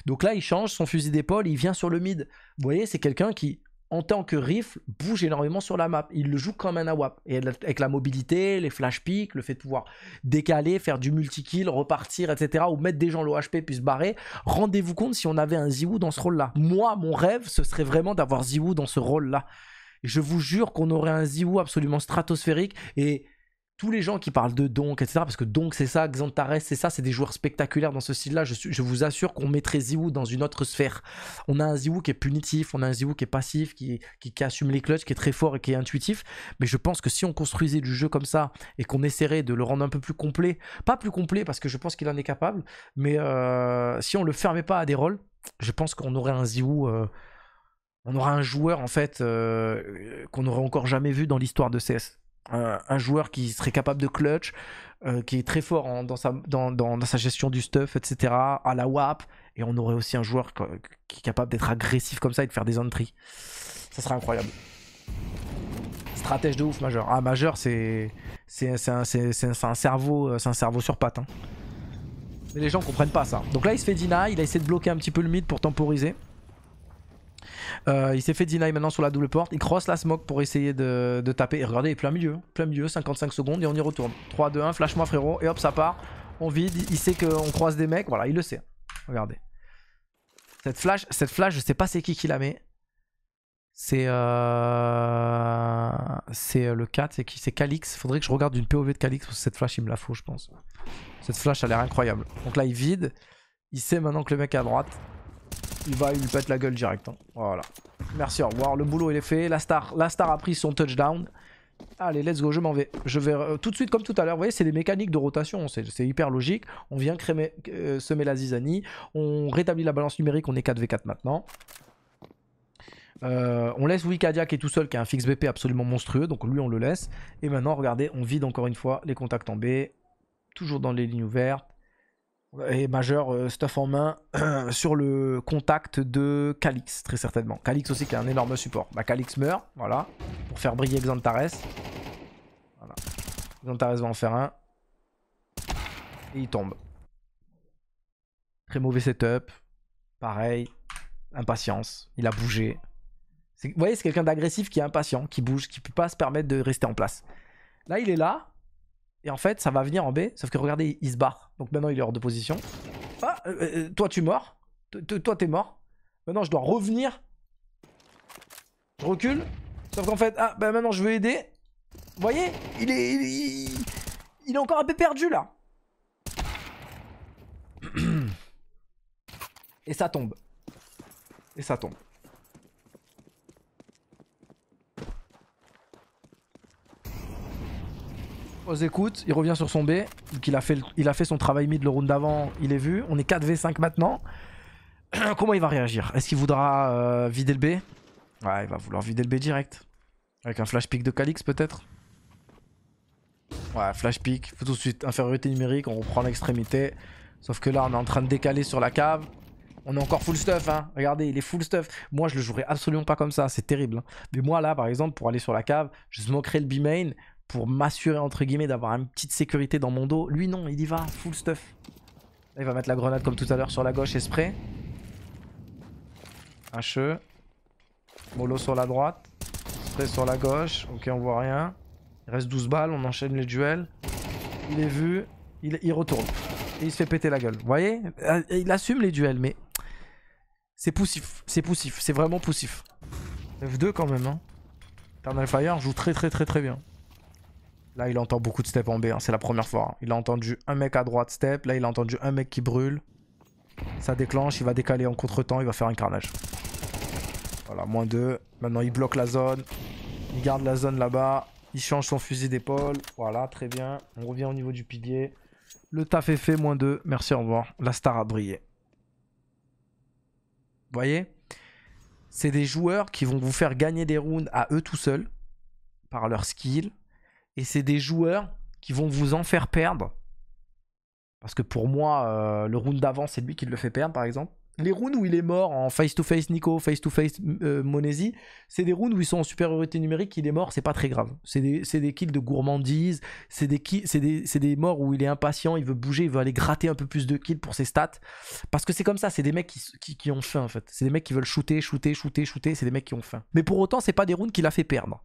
Donc là, il change son fusil d'épaule, il vient sur le mid. Vous voyez, c'est quelqu'un qui, en tant que riff bouge énormément sur la map. Il le joue comme un AWAP. Et avec la mobilité, les flash picks, le fait de pouvoir décaler, faire du multi-kill, repartir, etc. Ou mettre des gens low HP puis se barrer. Rendez-vous compte si on avait un Ziwu dans ce rôle-là. Moi, mon rêve, ce serait vraiment d'avoir Ziwu dans ce rôle-là. Je vous jure qu'on aurait un Ziwu absolument stratosphérique et tous les gens qui parlent de Donk, etc., parce que Donk c'est ça, Xantares c'est ça, c'est des joueurs spectaculaires dans ce style-là. Je, vous assure qu'on mettrait Ziwu dans une autre sphère. On a un Ziwu qui est punitif, on a un Ziwu qui est passif, qui, qui, assume les clutches, qui est très fort et qui est intuitif. Mais je pense que si on construisait du jeu comme ça et qu'on essaierait de le rendre un peu plus complet, pas plus complet parce que je pense qu'il en est capable, mais euh, si on le fermait pas à des rôles, je pense qu'on aurait un Ziwu. Euh, on aurait un joueur en fait euh, qu'on n'aurait encore jamais vu dans l'histoire de CS un, joueur qui serait capable de clutch, euh, qui est très fort dans, sa, dans, sa gestion du stuff, etc., à la WAP, et on aurait aussi un joueur qui est capable d'être agressif comme ça et de faire des entries. Ça serait incroyable. Stratège de ouf, majeur Ah, majeur c'est un, cerveau euh, un cerveau sur pattes. Hein. Mais les gens comprennent pas ça. Donc là, il se fait deny, il a essayé de bloquer un petit peu le mid pour temporiser. Euh, il s'est fait deny maintenant sur la double porte. Il cross la smoke pour essayer de, taper. Et regardez, il est plein milieu. Hein. Plein milieu, 55 secondes et on y retourne. 3, 2, 1, flash moi frérot. Et hop, ça part. On vide. Il sait qu'on croise des mecs. Voilà, il le sait. Regardez. Cette flash, cette flash je sais pas c'est qui qui la met. C'est euh... c'est euh, le 4, c'est qui C'est Calix. Faudrait que je regarde une POV de Calix parce que cette flash il me la faut, je pense. Cette flash a l'air incroyable. Donc là il vide. Il sait maintenant que le mec est à droite il va, il lui pète la gueule direct. Hein. Voilà. Merci, au revoir. Le boulot, il est fait. La star, la star a pris son touchdown. Allez, let's go, je m'en vais. Je vais euh, tout de suite comme tout à l'heure. Vous voyez, c'est des mécaniques de rotation, c'est hyper logique. On vient euh, semer la zizanie, on rétablit la balance numérique, on est 4v4 maintenant. Euh, on laisse Wikadia qui est tout seul, qui a un fixe BP absolument monstrueux, donc lui on le laisse. Et maintenant, regardez, on vide encore une fois les contacts en B, toujours dans les lignes ouvertes et majeur euh, stuff en main sur le contact de Calix, très certainement. Calix aussi qui a un énorme support. Bah, Calix meurt, voilà, pour faire briller Xantares. Voilà. Xantares va en faire un. Et il tombe. Très mauvais setup. Pareil, impatience. Il a bougé. Vous voyez, c'est quelqu'un d'agressif qui est impatient, qui bouge, qui ne peut pas se permettre de rester en place. Là, il est là, et en fait, ça va venir en B, sauf que regardez, il se barre. Donc maintenant, il est hors de position. Ah, euh, euh, euh, toi, tu es mort. Toi, t'es mort. Maintenant, je dois revenir. Je recule. Sauf qu'en fait, ah, bah maintenant, je veux aider. Vous voyez il est, il est encore un peu perdu, là. Et ça tombe. Et ça tombe. On écoute, il revient sur son B. Donc il a fait, il a fait son travail mid le round d'avant, il est vu. On est 4v5 maintenant. Comment il va réagir Est-ce qu'il voudra euh, vider le B Ouais, il va vouloir vider le B direct. Avec un flash pick de Calix peut-être Ouais, flash pick, tout de suite, infériorité numérique, on reprend l'extrémité. Sauf que là, on est en train de décaler sur la cave. On est encore full stuff, hein. Regardez, il est full stuff. Moi, je le jouerais absolument pas comme ça, c'est terrible. Hein. Mais moi, là, par exemple, pour aller sur la cave, je moquerai le B-main pour m'assurer entre guillemets d'avoir une petite sécurité dans mon dos. Lui non, il y va, full stuff. Là, il va mettre la grenade comme tout à l'heure sur la gauche et spray. HE. Molo sur la droite. Spray sur la gauche. Ok, on voit rien. Il reste 12 balles, on enchaîne les duels. Il est vu, il, retourne. Et il se fait péter la gueule. Vous voyez euh, Il assume les duels, mais... C'est poussif, c'est poussif, c'est vraiment poussif. F2 quand même, hein. Eternal Fire joue très très très très bien. Là, il entend beaucoup de step en B, hein, c'est la première fois. Hein. Il a entendu un mec à droite step, là il a entendu un mec qui brûle. Ça déclenche, il va décaler en contre-temps. il va faire un carnage. Voilà, moins 2. Maintenant, il bloque la zone. Il garde la zone là-bas. Il change son fusil d'épaule. Voilà, très bien. On revient au niveau du pilier. Le taf est fait, moins 2. Merci, au revoir. La star a brillé. Vous voyez C'est des joueurs qui vont vous faire gagner des rounds à eux tout seuls. Par leur skill, et c'est des joueurs qui vont vous en faire perdre. Parce que pour moi, euh, le round d'avant, c'est lui qui le fait perdre, par exemple. Les rounds où il est mort en face-to-face Nico, face-to-face euh, Monesi, c'est des rounds où ils sont en supériorité numérique, il est mort, c'est pas très grave. C'est des, kills de gourmandise, c'est des, des, morts où il est impatient, il veut bouger, il veut aller gratter un peu plus de kills pour ses stats. Parce que c'est comme ça, c'est des mecs qui, qui, ont faim en fait. C'est des mecs qui veulent shooter, shooter, shooter, shooter, c'est des mecs qui ont faim. Mais pour autant, c'est pas des rounds qu'il a fait perdre.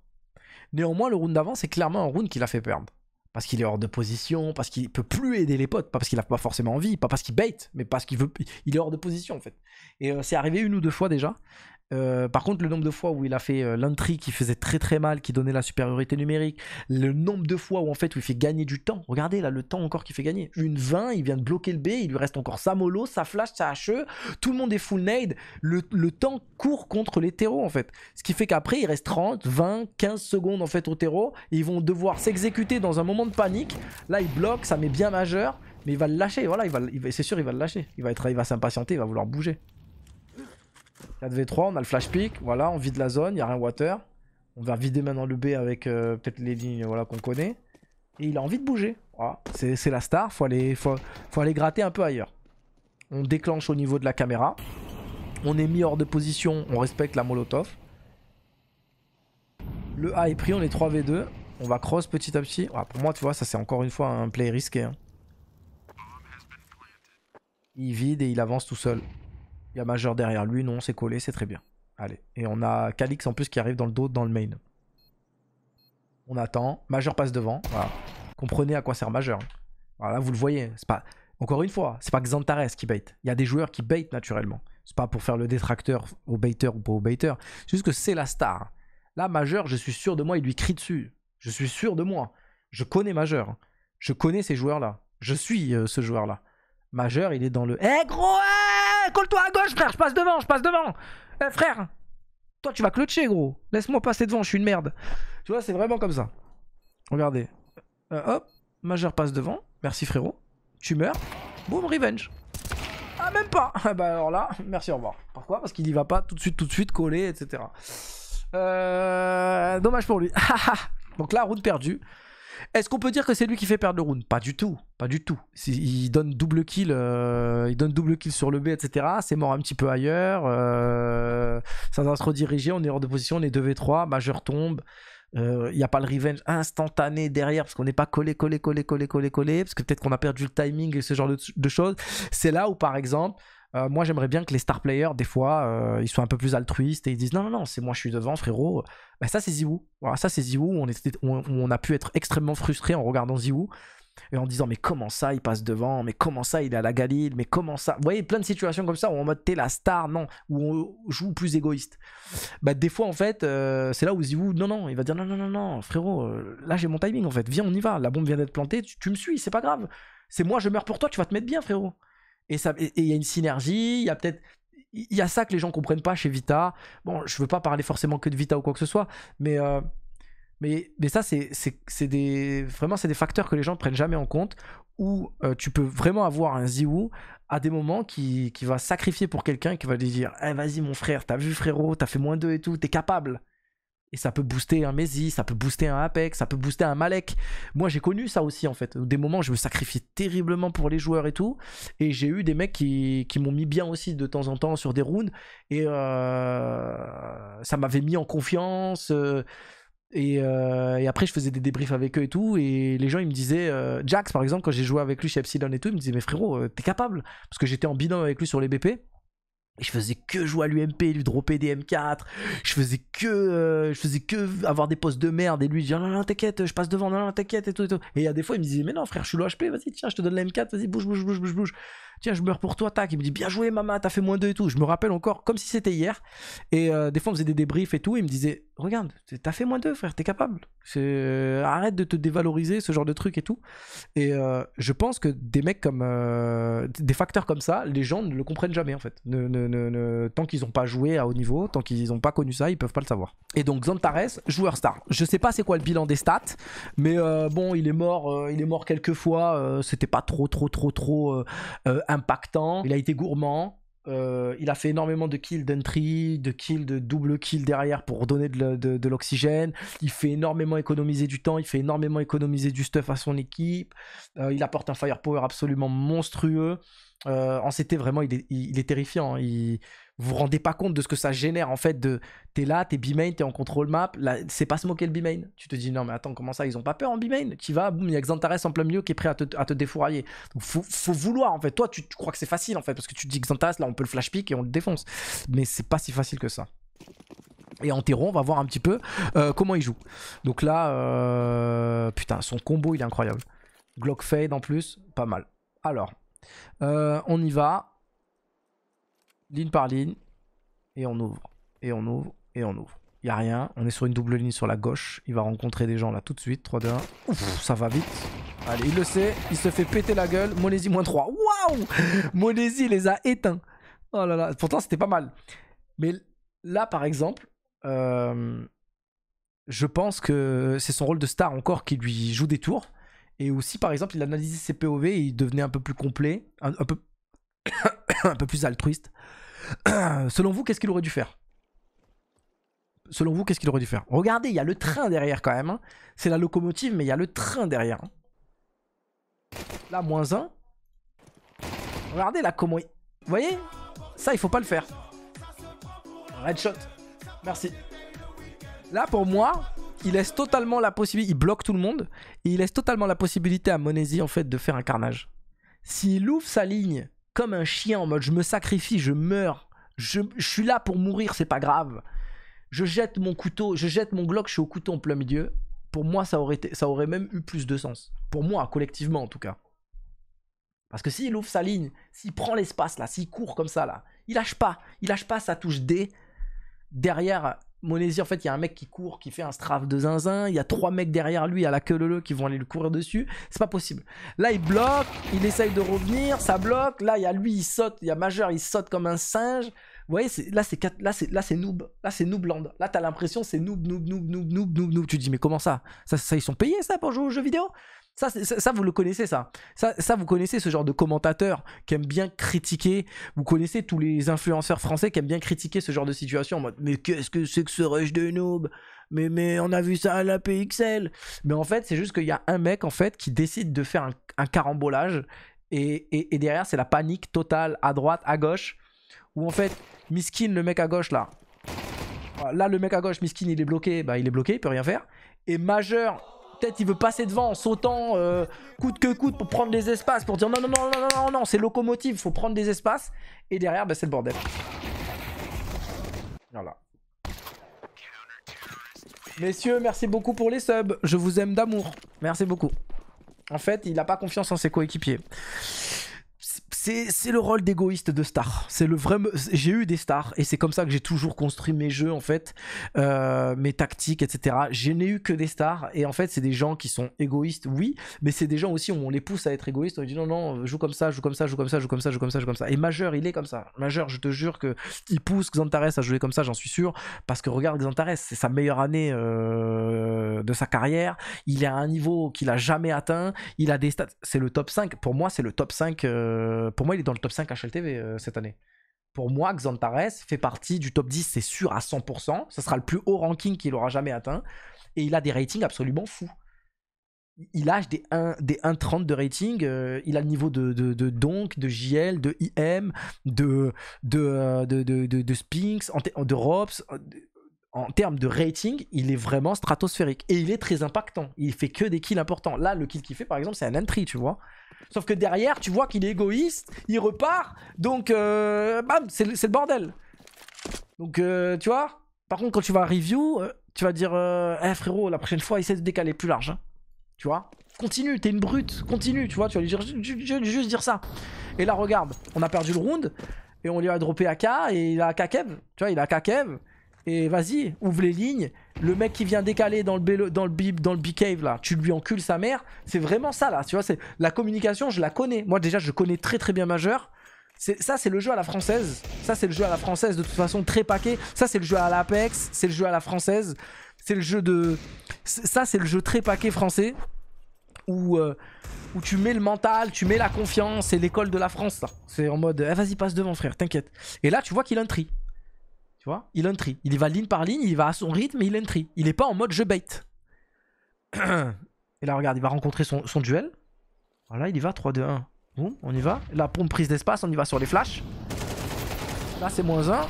Néanmoins, le round d'avant, c'est clairement un round qui l'a fait perdre. Parce qu'il est hors de position, parce qu'il peut plus aider les potes, pas parce qu'il n'a pas forcément envie, pas parce qu'il bait, mais parce qu'il veut. Il est hors de position en fait. Et euh, c'est arrivé une ou deux fois déjà. Euh, par contre, le nombre de fois où il a fait euh, l'entry qui faisait très très mal, qui donnait la supériorité numérique, le nombre de fois où en fait où il fait gagner du temps. Regardez là, le temps encore qui fait gagner. Une 20, il vient de bloquer le B, il lui reste encore sa mollo, sa flash, sa HE, tout le monde est full nade. Le, temps court contre les terreaux en fait. Ce qui fait qu'après, il reste 30, 20, 15 secondes en fait au terreau. ils vont devoir s'exécuter dans un moment de panique. Là, il bloque, ça met bien majeur, mais il va le lâcher. Voilà, c'est sûr, il va le lâcher. Il va, être, il va s'impatienter, il va vouloir bouger. 4v3, on a le flash pick, voilà, on vide la zone, il n'y a rien water. On va vider maintenant le B avec euh, peut-être les lignes voilà, qu'on connaît. Et il a envie de bouger. C'est la star, faut aller, faut, aller gratter un peu ailleurs. On déclenche au niveau de la caméra. On est mis hors de position, on respecte la molotov. Le A est pris, on est 3v2. On va cross petit à petit. Ah, pour moi, tu vois, ça c'est encore une fois un play risqué. Hein. Il vide et il avance tout seul. Il y a Majeur derrière lui, non, c'est collé, c'est très bien. Allez, et on a Calix en plus qui arrive dans le dos, dans le main. On attend, Majeur passe devant, voilà. Comprenez à quoi sert Majeur. Hein. Voilà, vous le voyez, c'est pas... Encore une fois, c'est pas Xantares qui bait. Il y a des joueurs qui bait naturellement. C'est pas pour faire le détracteur au baiter ou pas au baiter. C'est juste que c'est la star. Là, Majeur, je suis sûr de moi, il lui crie dessus. Je suis sûr de moi. Je connais Majeur. Hein. Je connais ces joueurs-là. Je suis euh, ce joueur-là. Majeur, il est dans le. Eh gros colle-toi à gauche, frère. Je passe devant, je passe devant. Eh, frère, toi, tu vas clutcher, gros. Laisse-moi passer devant, je suis une merde. Tu vois, c'est vraiment comme ça. Regardez. Euh, hop, majeur passe devant. Merci, frérot. Tu meurs. Boum, revenge. Ah, même pas. Ah, bah alors là, merci, au revoir. Pourquoi Parce qu'il y va pas tout de suite, tout de suite, coller, etc. Euh, dommage pour lui. Donc là, route perdue. Est-ce qu'on peut dire que c'est lui qui fait perdre le round Pas du tout, pas du tout. Il donne double kill, euh, il donne double kill sur le B, etc. C'est mort un petit peu ailleurs. ça euh, doit se rediriger, on est hors de position, on est 2v3, majeur tombe. Euh, il n'y a pas le revenge instantané derrière parce qu'on n'est pas collé, collé, collé, collé, collé, collé, parce que peut-être qu'on a perdu le timing et ce genre de, de choses. C'est là où, par exemple, euh, moi, j'aimerais bien que les star players, des fois, euh, ils soient un peu plus altruistes et ils disent non, non, non, c'est moi, je suis devant, frérot. Bah, ça, c'est Ziwoo. Voilà, ça, c'est Ziwoo. On, on, a pu être extrêmement frustré en regardant Ziwoo et en disant mais comment ça, il passe devant, mais comment ça, il est à la Galil, mais comment ça. Vous voyez, plein de situations comme ça où en mode t'es la star, non, où on joue plus égoïste. Bah, des fois, en fait, euh, c'est là où Ziwoo, non, non, il va dire non, non, non, non, frérot, là, j'ai mon timing, en fait, viens, on y va. La bombe vient d'être plantée, tu me suis, c'est pas grave. C'est moi, je meurs pour toi, tu vas te mettre bien, frérot. Et il y a une synergie, il y a peut-être il y a ça que les gens comprennent pas chez Vita. Bon, je veux pas parler forcément que de Vita ou quoi que ce soit, mais euh, mais, mais ça c'est des vraiment c'est des facteurs que les gens ne prennent jamais en compte où euh, tu peux vraiment avoir un Ziwoo à des moments qui, va sacrifier pour quelqu'un qui va lui dire eh, vas-y mon frère t'as vu frérot t'as fait moins 2 et tout t'es capable et ça peut booster un Mezi, ça peut booster un Apex, ça peut booster un Malek. Moi, j'ai connu ça aussi, en fait. Des moments, je me sacrifiais terriblement pour les joueurs et tout. Et j'ai eu des mecs qui, m'ont mis bien aussi de temps en temps sur des rounds. Et euh, ça m'avait mis en confiance. Euh, et, euh, et, après, je faisais des débriefs avec eux et tout. Et les gens, ils me disaient, Jax, par exemple, quand j'ai joué avec lui chez Epsilon et tout, ils me disaient, mais frérot, t'es capable. Parce que j'étais en binôme avec lui sur les BP je faisais que jouer à l'UMP, lui dropper des M4, je faisais que euh, je faisais que avoir des postes de merde et lui dire non non t'inquiète, je passe devant, non non t'inquiète et tout et tout. Et il y a des fois il me disait mais non frère, je suis l'OHP, vas-y tiens, je te donne la M4, vas-y bouge bouge bouge bouge bouge tiens, je meurs pour toi, tac. Il me dit, bien joué, maman, t'as fait moins 2 et tout. Je me rappelle encore comme si c'était hier. Et euh, des fois, on faisait des débriefs et tout. il me disait, regarde, t'as fait moins 2, frère, t'es capable. Euh, arrête de te dévaloriser, ce genre de truc et tout. Et euh, je pense que des mecs comme. des facteurs comme ça, les gens ne le comprennent jamais, en fait. tant qu'ils n'ont pas joué à haut niveau, tant qu'ils n'ont pas connu ça, ils peuvent pas le savoir. Et donc, Zantares, joueur star. Je sais pas c'est quoi le bilan des stats, mais bon, il est mort, il est mort quelques fois. c'était pas trop, trop, trop, trop impactant, il a été gourmand, euh, il a fait énormément de kills d'entry, de kills de double kills derrière pour donner de, l'oxygène. Il fait énormément économiser du temps, il fait énormément économiser du stuff à son équipe. Euh, il apporte un firepower absolument monstrueux. en euh, CT, vraiment, il est, il est terrifiant. Il, vous vous rendez pas compte de ce que ça génère en fait de t'es là, t'es B-main, t'es en contrôle map, c'est pas moquer le B-main. Tu te dis non mais attends comment ça, ils ont pas peur en B-main Tu vas, boum, il y a Xantares en plein milieu qui est prêt à te, à défourailler. faut, vouloir en fait. Toi tu, crois que c'est facile en fait parce que tu te dis Xantares là on peut le flash pick et on le défonce. Mais c'est pas si facile que ça. Et en terreau, on va voir un petit peu euh, comment il joue. Donc là, euh, putain, son combo il est incroyable. Glock Fade en plus, pas mal. Alors, euh, on y va ligne par ligne, et on ouvre, et on ouvre, et on ouvre. Il n'y a rien, on est sur une double ligne sur la gauche, il va rencontrer des gens là tout de suite, 3, 2, 1, ça va vite. Allez, il le sait, il se fait péter la gueule, Monésie moins 3, waouh Monésie les a éteints. Oh là là, pourtant c'était pas mal. Mais là par exemple, euh, je pense que c'est son rôle de star encore qui lui joue des tours. Et aussi, par exemple, il analysait ses POV et il devenait un peu plus complet, un peu plus altruiste. Selon vous, qu'est-ce qu'il aurait dû faire Selon vous, qu'est-ce qu'il aurait dû faire Regardez, il y a le train derrière quand même. Hein. C'est la locomotive, mais il y a le train derrière. Hein. Là, moins 1. Regardez là comment Vous voyez Ça, il faut pas le faire. shot. Merci. Là, pour moi, il laisse totalement la possibilité... Il bloque tout le monde. Et il laisse totalement la possibilité à Monesi, en fait, de faire un carnage. S'il ouvre sa ligne un chien en mode je me sacrifie, je meurs, je, suis là pour mourir, c'est pas grave. Je jette mon couteau, je jette mon Glock, je suis au couteau en plein milieu. Pour moi, ça aurait, été, ça aurait même eu plus de sens. Pour moi, collectivement en tout cas. Parce que s'il ouvre sa ligne, s'il prend l'espace là, s'il court comme ça là, il lâche pas, il lâche pas sa touche D derrière Monésie en fait, il y a un mec qui court, qui fait un strafe de zinzin. Il y a trois mecs derrière lui à la queue leu qui vont aller le courir dessus. C'est pas possible. Là, il bloque, il essaye de revenir, ça bloque. Là, il y a lui, il saute. Il y a Majeur, il saute comme un singe. Vous voyez, là c'est là c'est là c'est noob, là c'est noobland. Là t'as l'impression c'est noob noob noob noob noob noob Tu te dis mais comment ça, ça, ils sont payés ça pour jouer aux jeux vidéo ça, ça, ça, vous le connaissez ça. ça. ça. vous connaissez ce genre de commentateur qui aime bien critiquer. Vous connaissez tous les influenceurs français qui aiment bien critiquer ce genre de situation en mode mais qu'est-ce que c'est que ce rush de noob mais, mais on a vu ça à la PXL. Mais en fait c'est juste qu'il y a un mec en fait qui décide de faire un, carambolage et, et, et derrière c'est la panique totale à droite à gauche où en fait Miskin, le mec à gauche là. Là, le mec à gauche, Miskin, il est bloqué. Bah, il est bloqué, il peut rien faire. Et majeur, peut-être il veut passer devant en sautant euh, coûte que coûte pour prendre des espaces, pour dire non, non, non, non, non, non, non c'est locomotive, faut prendre des espaces. Et derrière, bah, c'est le bordel. Voilà. Messieurs, merci beaucoup pour les subs. Je vous aime d'amour. Merci beaucoup. En fait, il n'a pas confiance en ses coéquipiers c'est le rôle d'égoïste de star. C'est le vrai. J'ai eu des stars et c'est comme ça que j'ai toujours construit mes jeux en fait, euh, mes tactiques, etc. Je n'ai eu que des stars et en fait c'est des gens qui sont égoïstes, oui, mais c'est des gens aussi on les pousse à être égoïstes. On dit non non, euh, joue comme ça, joue comme ça, joue comme ça, joue comme ça, joue comme ça, joue comme ça. Et majeur, il est comme ça. Majeur, je te jure que pousse Xantares à jouer comme ça, j'en suis sûr, parce que regarde Xantares, c'est sa meilleure année euh, de sa carrière. Il est à un niveau qu'il a jamais atteint. Il a des stats. C'est le top 5. Pour moi, c'est le top 5. Euh, pour moi, il est dans le top 5 HLTV euh, cette année. Pour moi, Xantares fait partie du top 10, c'est sûr, à 100%. Ce sera le plus haut ranking qu'il aura jamais atteint. Et il a des ratings absolument fous il a des 1,30 des de rating. Euh, il a le niveau de, de, de, Donk, de JL, de IM, de, de, de, de, de Spinks, de Robs en termes de rating, il est vraiment stratosphérique. Et il est très impactant. Il fait que des kills importants. Là, le kill qu'il fait, par exemple, c'est un entry, tu vois. Sauf que derrière, tu vois qu'il est égoïste, il repart, donc euh, bam, c'est le bordel. Donc, euh, tu vois, par contre, quand tu vas à review, euh, tu vas dire Eh frérot, la prochaine fois, essaie de décaler plus large. Hein. Tu vois Continue, t'es une brute, continue, tu vois, tu vas lui dire juste dire ça. Et là, regarde, on a perdu le round, et on lui a droppé AK, et il a AK Kev, tu vois, il a AK Kev. Et vas-y, ouvre les lignes. Le mec qui vient décaler dans le, B, dans le, dans le cave là, tu lui encules sa mère. C'est vraiment ça, là. Tu vois, c'est la communication, je la connais. Moi, déjà, je connais très, très bien Majeur. Ça, c'est le jeu à la française. Ça, c'est le jeu à la française, de toute façon, très paquet. Ça, c'est le jeu à l'Apex. C'est le jeu à la française. C'est le jeu de. Ça, c'est le jeu très paquet français. Où, euh, où, tu mets le mental, tu mets la confiance, c'est l'école de la France là. C'est en mode, eh, vas-y passe devant frère, t'inquiète. Et là tu vois qu'il a un tu vois Il entry. Il y va ligne par ligne, il va à son rythme et il entry. Il n'est pas en mode je bait. Et là, regarde, il va rencontrer son, duel. Voilà, il y va 3, 2, 1. Boum, on y va. La pompe prise d'espace, on y va sur les flashs. Là, c'est moins 1.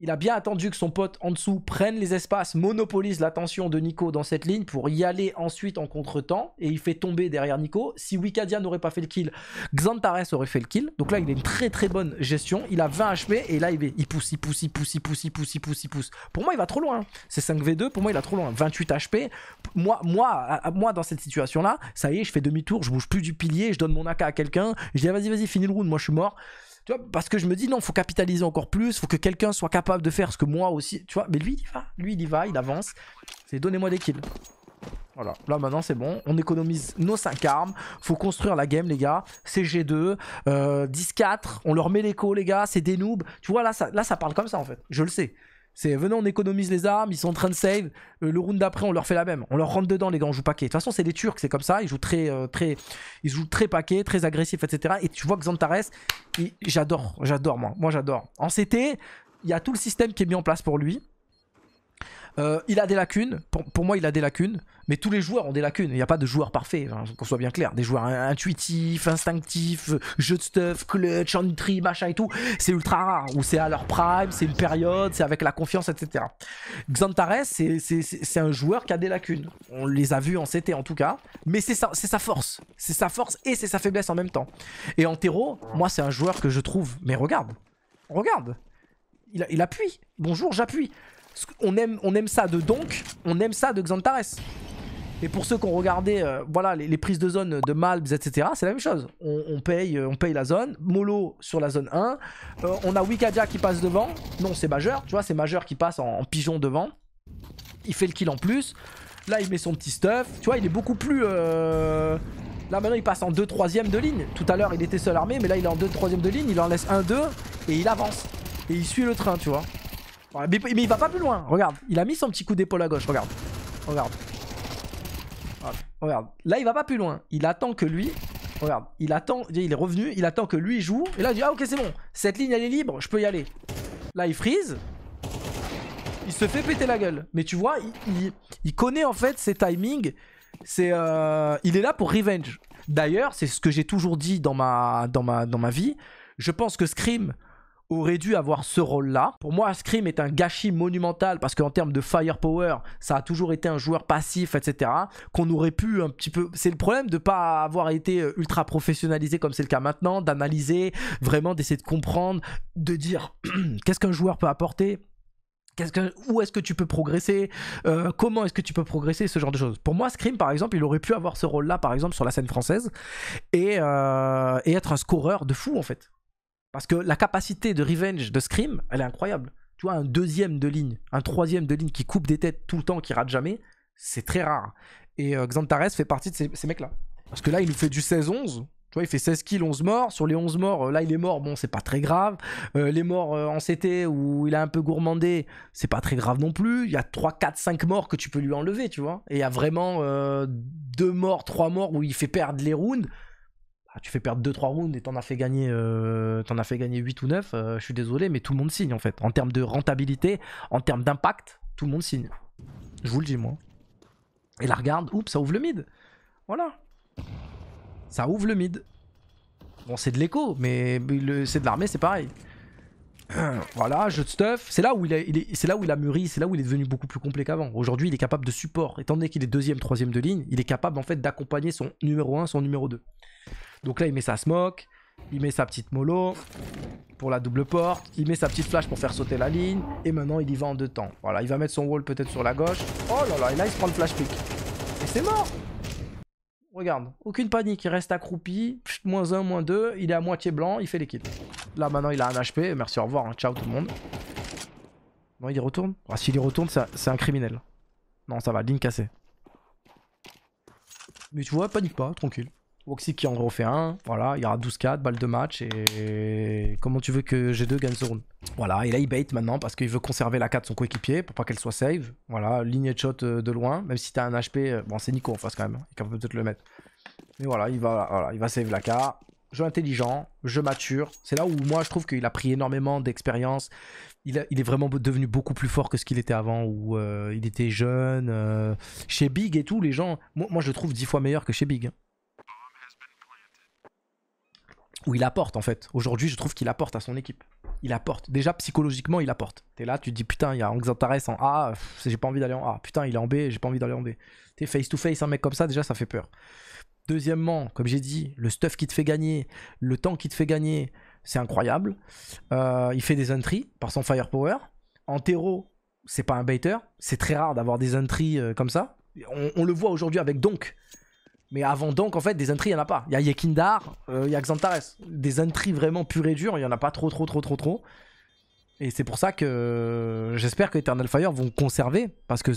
Il a bien attendu que son pote en dessous prenne les espaces, monopolise l'attention de Nico dans cette ligne pour y aller ensuite en contre-temps et il fait tomber derrière Nico. Si Wikadia n'aurait pas fait le kill, Xantares aurait fait le kill. Donc là, il a une très très bonne gestion. Il a 20 HP et là, il, pousse, il pousse, il pousse, il pousse, il pousse, il pousse, il pousse. Pour moi, il va trop loin. C'est 5v2, pour moi, il a trop loin. 28 HP. Moi, moi, moi dans cette situation-là, ça y est, je fais demi-tour, je bouge plus du pilier, je donne mon AK à quelqu'un. Je dis, ah, vas-y, vas-y, finis le round, moi je suis mort parce que je me dis, non, faut capitaliser encore plus, faut que quelqu'un soit capable de faire ce que moi aussi. Tu vois, mais lui, il y va. Lui, il y va, il avance. C'est donnez-moi des kills. Voilà, là maintenant c'est bon, on économise nos 5 armes, faut construire la game les gars, cg G2, 10-4, on leur met l'écho les gars, c'est des noobs, tu vois là là ça parle comme ça en fait, je le sais. C'est venez, on économise les armes, ils sont en train de save. Euh, le round d'après, on leur fait la même. On leur rentre dedans, les gars, on joue paquet. De toute façon, c'est les Turcs, c'est comme ça. Ils jouent très, euh, très, ils jouent très paquet, très agressif, etc. Et tu vois que Zantares, j'adore, j'adore moi. Moi, j'adore. En CT, il y a tout le système qui est mis en place pour lui. Euh, il a des lacunes. Pour, moi, il a des lacunes. Mais tous les joueurs ont des lacunes. Il n'y a pas de joueur parfait, hein, qu'on soit bien clair. Des joueurs intuitifs, instinctifs, jeu de stuff, clutch, entry, machin et tout. C'est ultra rare. Ou c'est à leur prime, c'est une période, c'est avec la confiance, etc. Xantares, c'est un joueur qui a des lacunes. On les a vus en CT en tout cas. Mais c'est sa, sa force. C'est sa force et c'est sa faiblesse en même temps. Et Antero, moi, c'est un joueur que je trouve. Mais regarde. Regarde. il, il appuie. Bonjour, j'appuie on aime, on aime ça de Donk, on aime ça de Xantares. Et pour ceux qui ont regardé euh, voilà, les, prises de zone de Malbs, etc., c'est la même chose. On, paye, euh, on paye la zone. Molo sur la zone 1. Euh, on a Wikadia qui passe devant. Non, c'est Majeur. Tu vois, c'est Majeur qui passe en, pigeon devant. Il fait le kill en plus. Là, il met son petit stuff. Tu vois, il est beaucoup plus... Là, maintenant, il passe en 2 3 de ligne. Tout à l'heure, il était seul armé, mais là, il est en 2 3 de ligne. Il en laisse 1-2 et il avance. Et il suit le train, tu vois mais, il va pas plus loin, regarde. Il a mis son petit coup d'épaule à gauche, regarde. Regarde. Regarde. Là, il va pas plus loin. Il attend que lui... Regarde, il attend, il est revenu, il attend que lui joue. Et là, il dit, ah ok, c'est bon. Cette ligne, elle est libre, je peux y aller. Là, il freeze. Il se fait péter la gueule. Mais tu vois, il, connaît en fait ses timings. C'est, euh, il est là pour revenge. D'ailleurs, c'est ce que j'ai toujours dit dans ma, dans, ma, dans ma vie. Je pense que Scream, aurait dû avoir ce rôle-là. Pour moi, Scream est un gâchis monumental parce qu'en termes de firepower, ça a toujours été un joueur passif, etc. Qu'on aurait pu un petit peu. C'est le problème de ne pas avoir été euh, ultra professionnalisé comme c'est le cas maintenant, d'analyser, vraiment d'essayer de comprendre, de dire qu'est-ce qu'un joueur peut apporter. où est-ce que tu peux progresser euh, Comment est-ce que tu peux progresser Ce genre de choses. Pour moi, Scream, par exemple, il aurait pu avoir ce rôle-là, par exemple, sur la scène française et, euh, et être un scoreur de fou, en fait. Parce que la capacité de revenge de Scream, elle est incroyable. Tu vois, un deuxième de ligne, un troisième de ligne qui coupe des têtes tout le temps, qui rate jamais, c'est très rare. Et euh, Xanthares fait partie de ces, mecs-là. Parce que là, il nous fait du 16-11. Tu vois, il fait 16 kills, 11 morts. Sur les 11 morts, euh, là, il est mort, bon, c'est pas très grave. Euh, les morts en CT où il a un peu gourmandé, c'est pas très grave non plus. Il y a 3, 4, 5 morts que tu peux lui enlever, tu vois. Et il y a vraiment deux 2 morts, 3 morts où il fait perdre les rounds. Ah, tu fais perdre 2-3 rounds et t'en as fait gagner, euh, t'en as fait gagner 8 ou 9, euh, je suis désolé, mais tout le monde signe en fait. En termes de rentabilité, en termes d'impact, tout le monde signe. Je vous le dis moi. Et la regarde, oups, ça ouvre le mid. Voilà. Ça ouvre le mid. Bon, c'est de l'écho, mais c'est de l'armée, c'est pareil. Voilà, jeu de stuff. C'est là, où il a, là où mûri, c'est là où il est devenu beaucoup plus complet qu'avant. Aujourd'hui, il est capable de support. Étant donné qu'il est deuxième, troisième de ligne, il est capable en fait d'accompagner son numéro 1, son numéro 2. Donc là, il met sa smoke, il met sa petite mollo pour la double porte, il met sa petite flash pour faire sauter la ligne, et maintenant il y va en deux temps. Voilà, il va mettre son wall peut-être sur la gauche. Oh là là, et là il se prend le flash pick. Et c'est mort Regarde, aucune panique, il reste accroupi, moins 1, moins 2, il est à moitié blanc, il fait les kills. Là maintenant il a un HP, merci, au revoir, hein. ciao tout le monde. Non, il y retourne ah, S'il y retourne, c'est un criminel. Non, ça va, ligne cassée. Mais tu vois, panique pas, tranquille. Woxy qui en refait un, voilà, il y aura 12-4, balle de match, et comment tu veux que G2 gagne ce round Voilà, et là il bait maintenant parce qu'il veut conserver la 4 de son coéquipier pour pas qu'elle soit save, voilà, ligne de shot euh, de loin, même si t'as un HP, euh, bon c'est Nico en face quand même, hein, il peut peut-être le mettre. Mais voilà, il va, il va save la 4, jeu intelligent, jeu mature, c'est là où moi je trouve qu'il a pris énormément d'expérience, il, est vraiment devenu beaucoup plus fort que ce qu'il était avant, où euh, il était jeune, chez Big et tout, les gens, moi, je le trouve 10 fois meilleur que chez Big. Hein où il apporte en fait. Aujourd'hui, je trouve qu'il apporte à son équipe. Il apporte. Déjà psychologiquement, il apporte. T'es là, tu te dis putain, il y a Anxantares en A, j'ai pas envie d'aller en A. Putain, il est en B, j'ai pas envie d'aller en B. T'es face to face, un mec comme ça, déjà, ça fait peur. Deuxièmement, comme j'ai dit, le stuff qui te fait gagner, le temps qui te fait gagner, c'est incroyable. Euh, il fait des entries par son firepower. En terreau, c'est pas un baiter. C'est très rare d'avoir des entries euh, comme ça. On, le voit aujourd'hui avec donc. Mais avant donc, en fait, des entries, il n'y en a pas. Il y a Yekindar, euh, il y a Xantares. Des entries vraiment pure et dur il n'y en a pas trop, trop, trop, trop, trop. Et c'est pour ça que euh, j'espère que Eternal Fire vont conserver. Parce que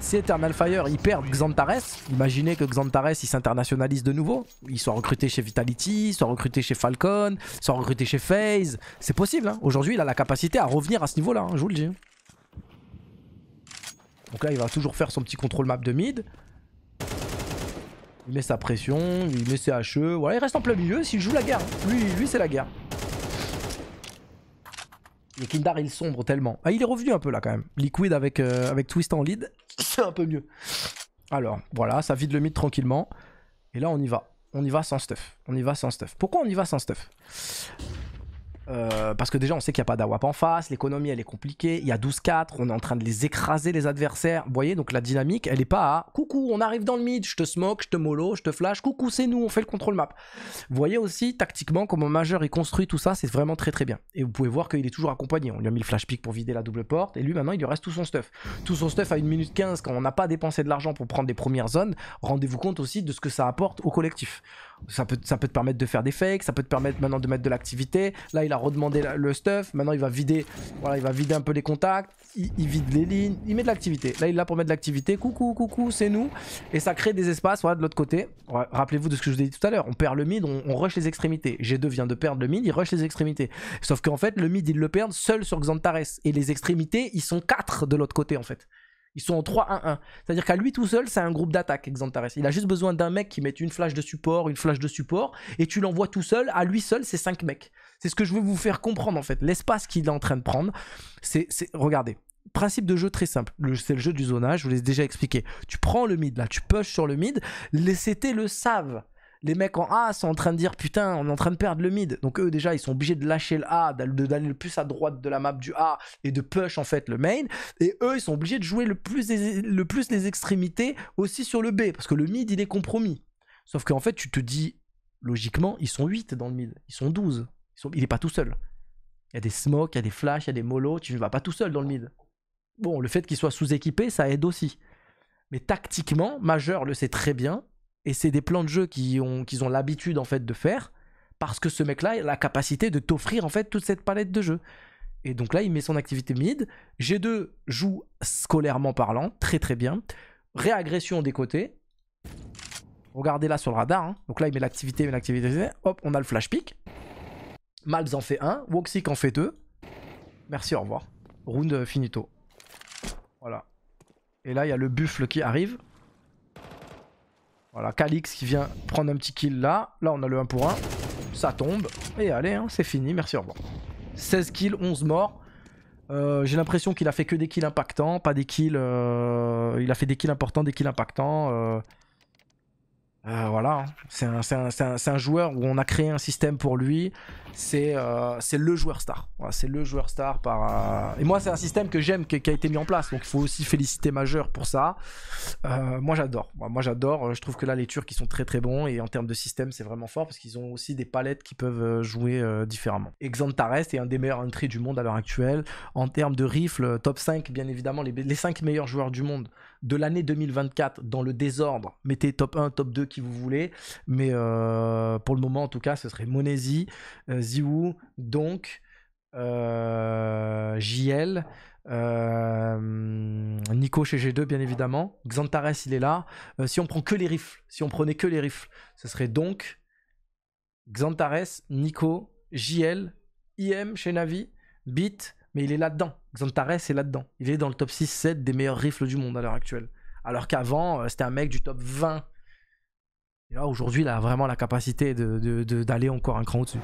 si Eternal Fire, ils perdent Xantares, imaginez que Xantares, il s'internationalise de nouveau. Il soit recruté chez Vitality, soit recruté chez Falcon, soit recruté chez FaZe. C'est possible. Hein. Aujourd'hui, il a la capacité à revenir à ce niveau-là, hein, je vous le dis. Donc là, il va toujours faire son petit contrôle map de mid. Il met sa pression, il met ses HE. Voilà, il reste en plein milieu s'il joue la guerre. Lui, lui c'est la guerre. Le Kindar, il sombre tellement. Ah, il est revenu un peu là quand même. Liquid avec, euh, avec Twist en lead, c'est un peu mieux. Alors, voilà, ça vide le mythe tranquillement. Et là, on y va. On y va sans stuff. On y va sans stuff. Pourquoi on y va sans stuff euh, parce que déjà, on sait qu'il n'y a pas d'AWAP en face, l'économie, elle est compliquée, il y a 12-4, on est en train de les écraser, les adversaires. Vous voyez, donc la dynamique, elle n'est pas à coucou, on arrive dans le mid, je te smoke, je te mollo, je te flash, coucou, c'est nous, on fait le contrôle map. Vous voyez aussi, tactiquement, comment Major il construit tout ça, c'est vraiment très très bien. Et vous pouvez voir qu'il est toujours accompagné. On lui a mis le flash pick pour vider la double porte, et lui, maintenant, il lui reste tout son stuff. Tout son stuff à 1 minute 15, quand on n'a pas dépensé de l'argent pour prendre des premières zones, rendez-vous compte aussi de ce que ça apporte au collectif ça peut, ça peut te permettre de faire des fakes, ça peut te permettre maintenant de mettre de l'activité. Là, il a redemandé le stuff, maintenant il va vider, voilà, il va vider un peu les contacts, il, vide les lignes, il met de l'activité. Là, il est là pour mettre de l'activité. Coucou, coucou, c'est nous. Et ça crée des espaces, voilà, de l'autre côté. Rappelez-vous de ce que je vous ai dit tout à l'heure, on perd le mid, on, rush les extrémités. G2 vient de perdre le mid, il rush les extrémités. Sauf qu'en fait, le mid, il le perd seul sur Xantares et les extrémités, ils sont 4 de l'autre côté en fait. Ils sont en 3-1-1. C'est-à-dire qu'à lui tout seul, c'est un groupe d'attaque, Exantares. Il a juste besoin d'un mec qui mette une flash de support, une flash de support, et tu l'envoies tout seul. À lui seul, c'est 5 mecs. C'est ce que je veux vous faire comprendre en fait. L'espace qu'il est en train de prendre, c'est. Regardez. Principe de jeu très simple, c'est le jeu du zonage, je vous l'ai déjà expliqué. Tu prends le mid là, tu pushes sur le mid, les CT le savent les mecs en A sont en train de dire putain, on est en train de perdre le mid. Donc eux déjà, ils sont obligés de lâcher le A, d'aller le plus à droite de la map du A et de push en fait le main. Et eux, ils sont obligés de jouer le plus les, extrémités aussi sur le B parce que le mid il est compromis. Sauf qu'en fait, tu te dis logiquement, ils sont 8 dans le mid, ils sont 12. Ils sont... Il est pas tout seul. Il y a des smokes, il y a des flashs, il y a des molos, tu ne vas pas tout seul dans le mid. Bon, le fait qu'ils soient sous équipés ça aide aussi. Mais tactiquement, Majeur le sait très bien, et c'est des plans de jeu qu'ils ont, ont l'habitude en fait de faire parce que ce mec-là a la capacité de t'offrir en fait toute cette palette de jeux. Et donc là, il met son activité mid. G2 joue scolairement parlant très très bien. Réagression des côtés. Regardez là sur le radar. Hein. Donc là, il met l'activité, met l'activité. Hop, on a le flash pick. Malz en fait un. Woxic en fait deux. Merci, au revoir. Round euh, finito. Voilà. Et là, il y a le buffle qui arrive. Voilà, Calix qui vient prendre un petit kill là. Là, on a le 1 pour 1. Ça tombe. Et allez, hein, c'est fini. Merci, au revoir. 16 kills, 11 morts. Euh, j'ai l'impression qu'il a fait que des kills impactants, pas des kills... Euh, il a fait des kills importants, des kills impactants. Euh... Euh, voilà, hein. c'est un, joueur où on a créé un système pour lui. C'est euh, le joueur star. c'est le joueur star par. Euh, et moi, c'est un système que j'aime, qui, a été mis en place. Donc, il faut aussi féliciter Majeur pour ça. moi, j'adore. Moi, j'adore. Je trouve que là, les Turcs, ils sont très très bons. Et en termes de système, c'est vraiment fort parce qu'ils ont aussi des palettes qui peuvent jouer différemment. Exantares est un des meilleurs entrées du monde à l'heure actuelle. En termes de rifle, top 5, bien évidemment, les, les 5 meilleurs joueurs du monde de l'année 2024 dans le désordre. Mettez top 1, top 2 qui vous voulez. Mais euh, pour le moment, en tout cas, ce serait Monesi, euh, Ziwu, donc, euh, JL. Euh, Nico chez G2 bien évidemment Xantares il est là si on prend que les rifles si on prenait que les rifles ce serait donc Xantares Nico JL IM chez Navi Bit mais il est là-dedans. Xantares est là-dedans. Il est dans le top 6-7 des meilleurs rifles du monde à l'heure actuelle. Alors qu'avant, euh, c'était un mec du top 20. Et là, aujourd'hui, il a vraiment la capacité d'aller de, encore un cran au-dessus.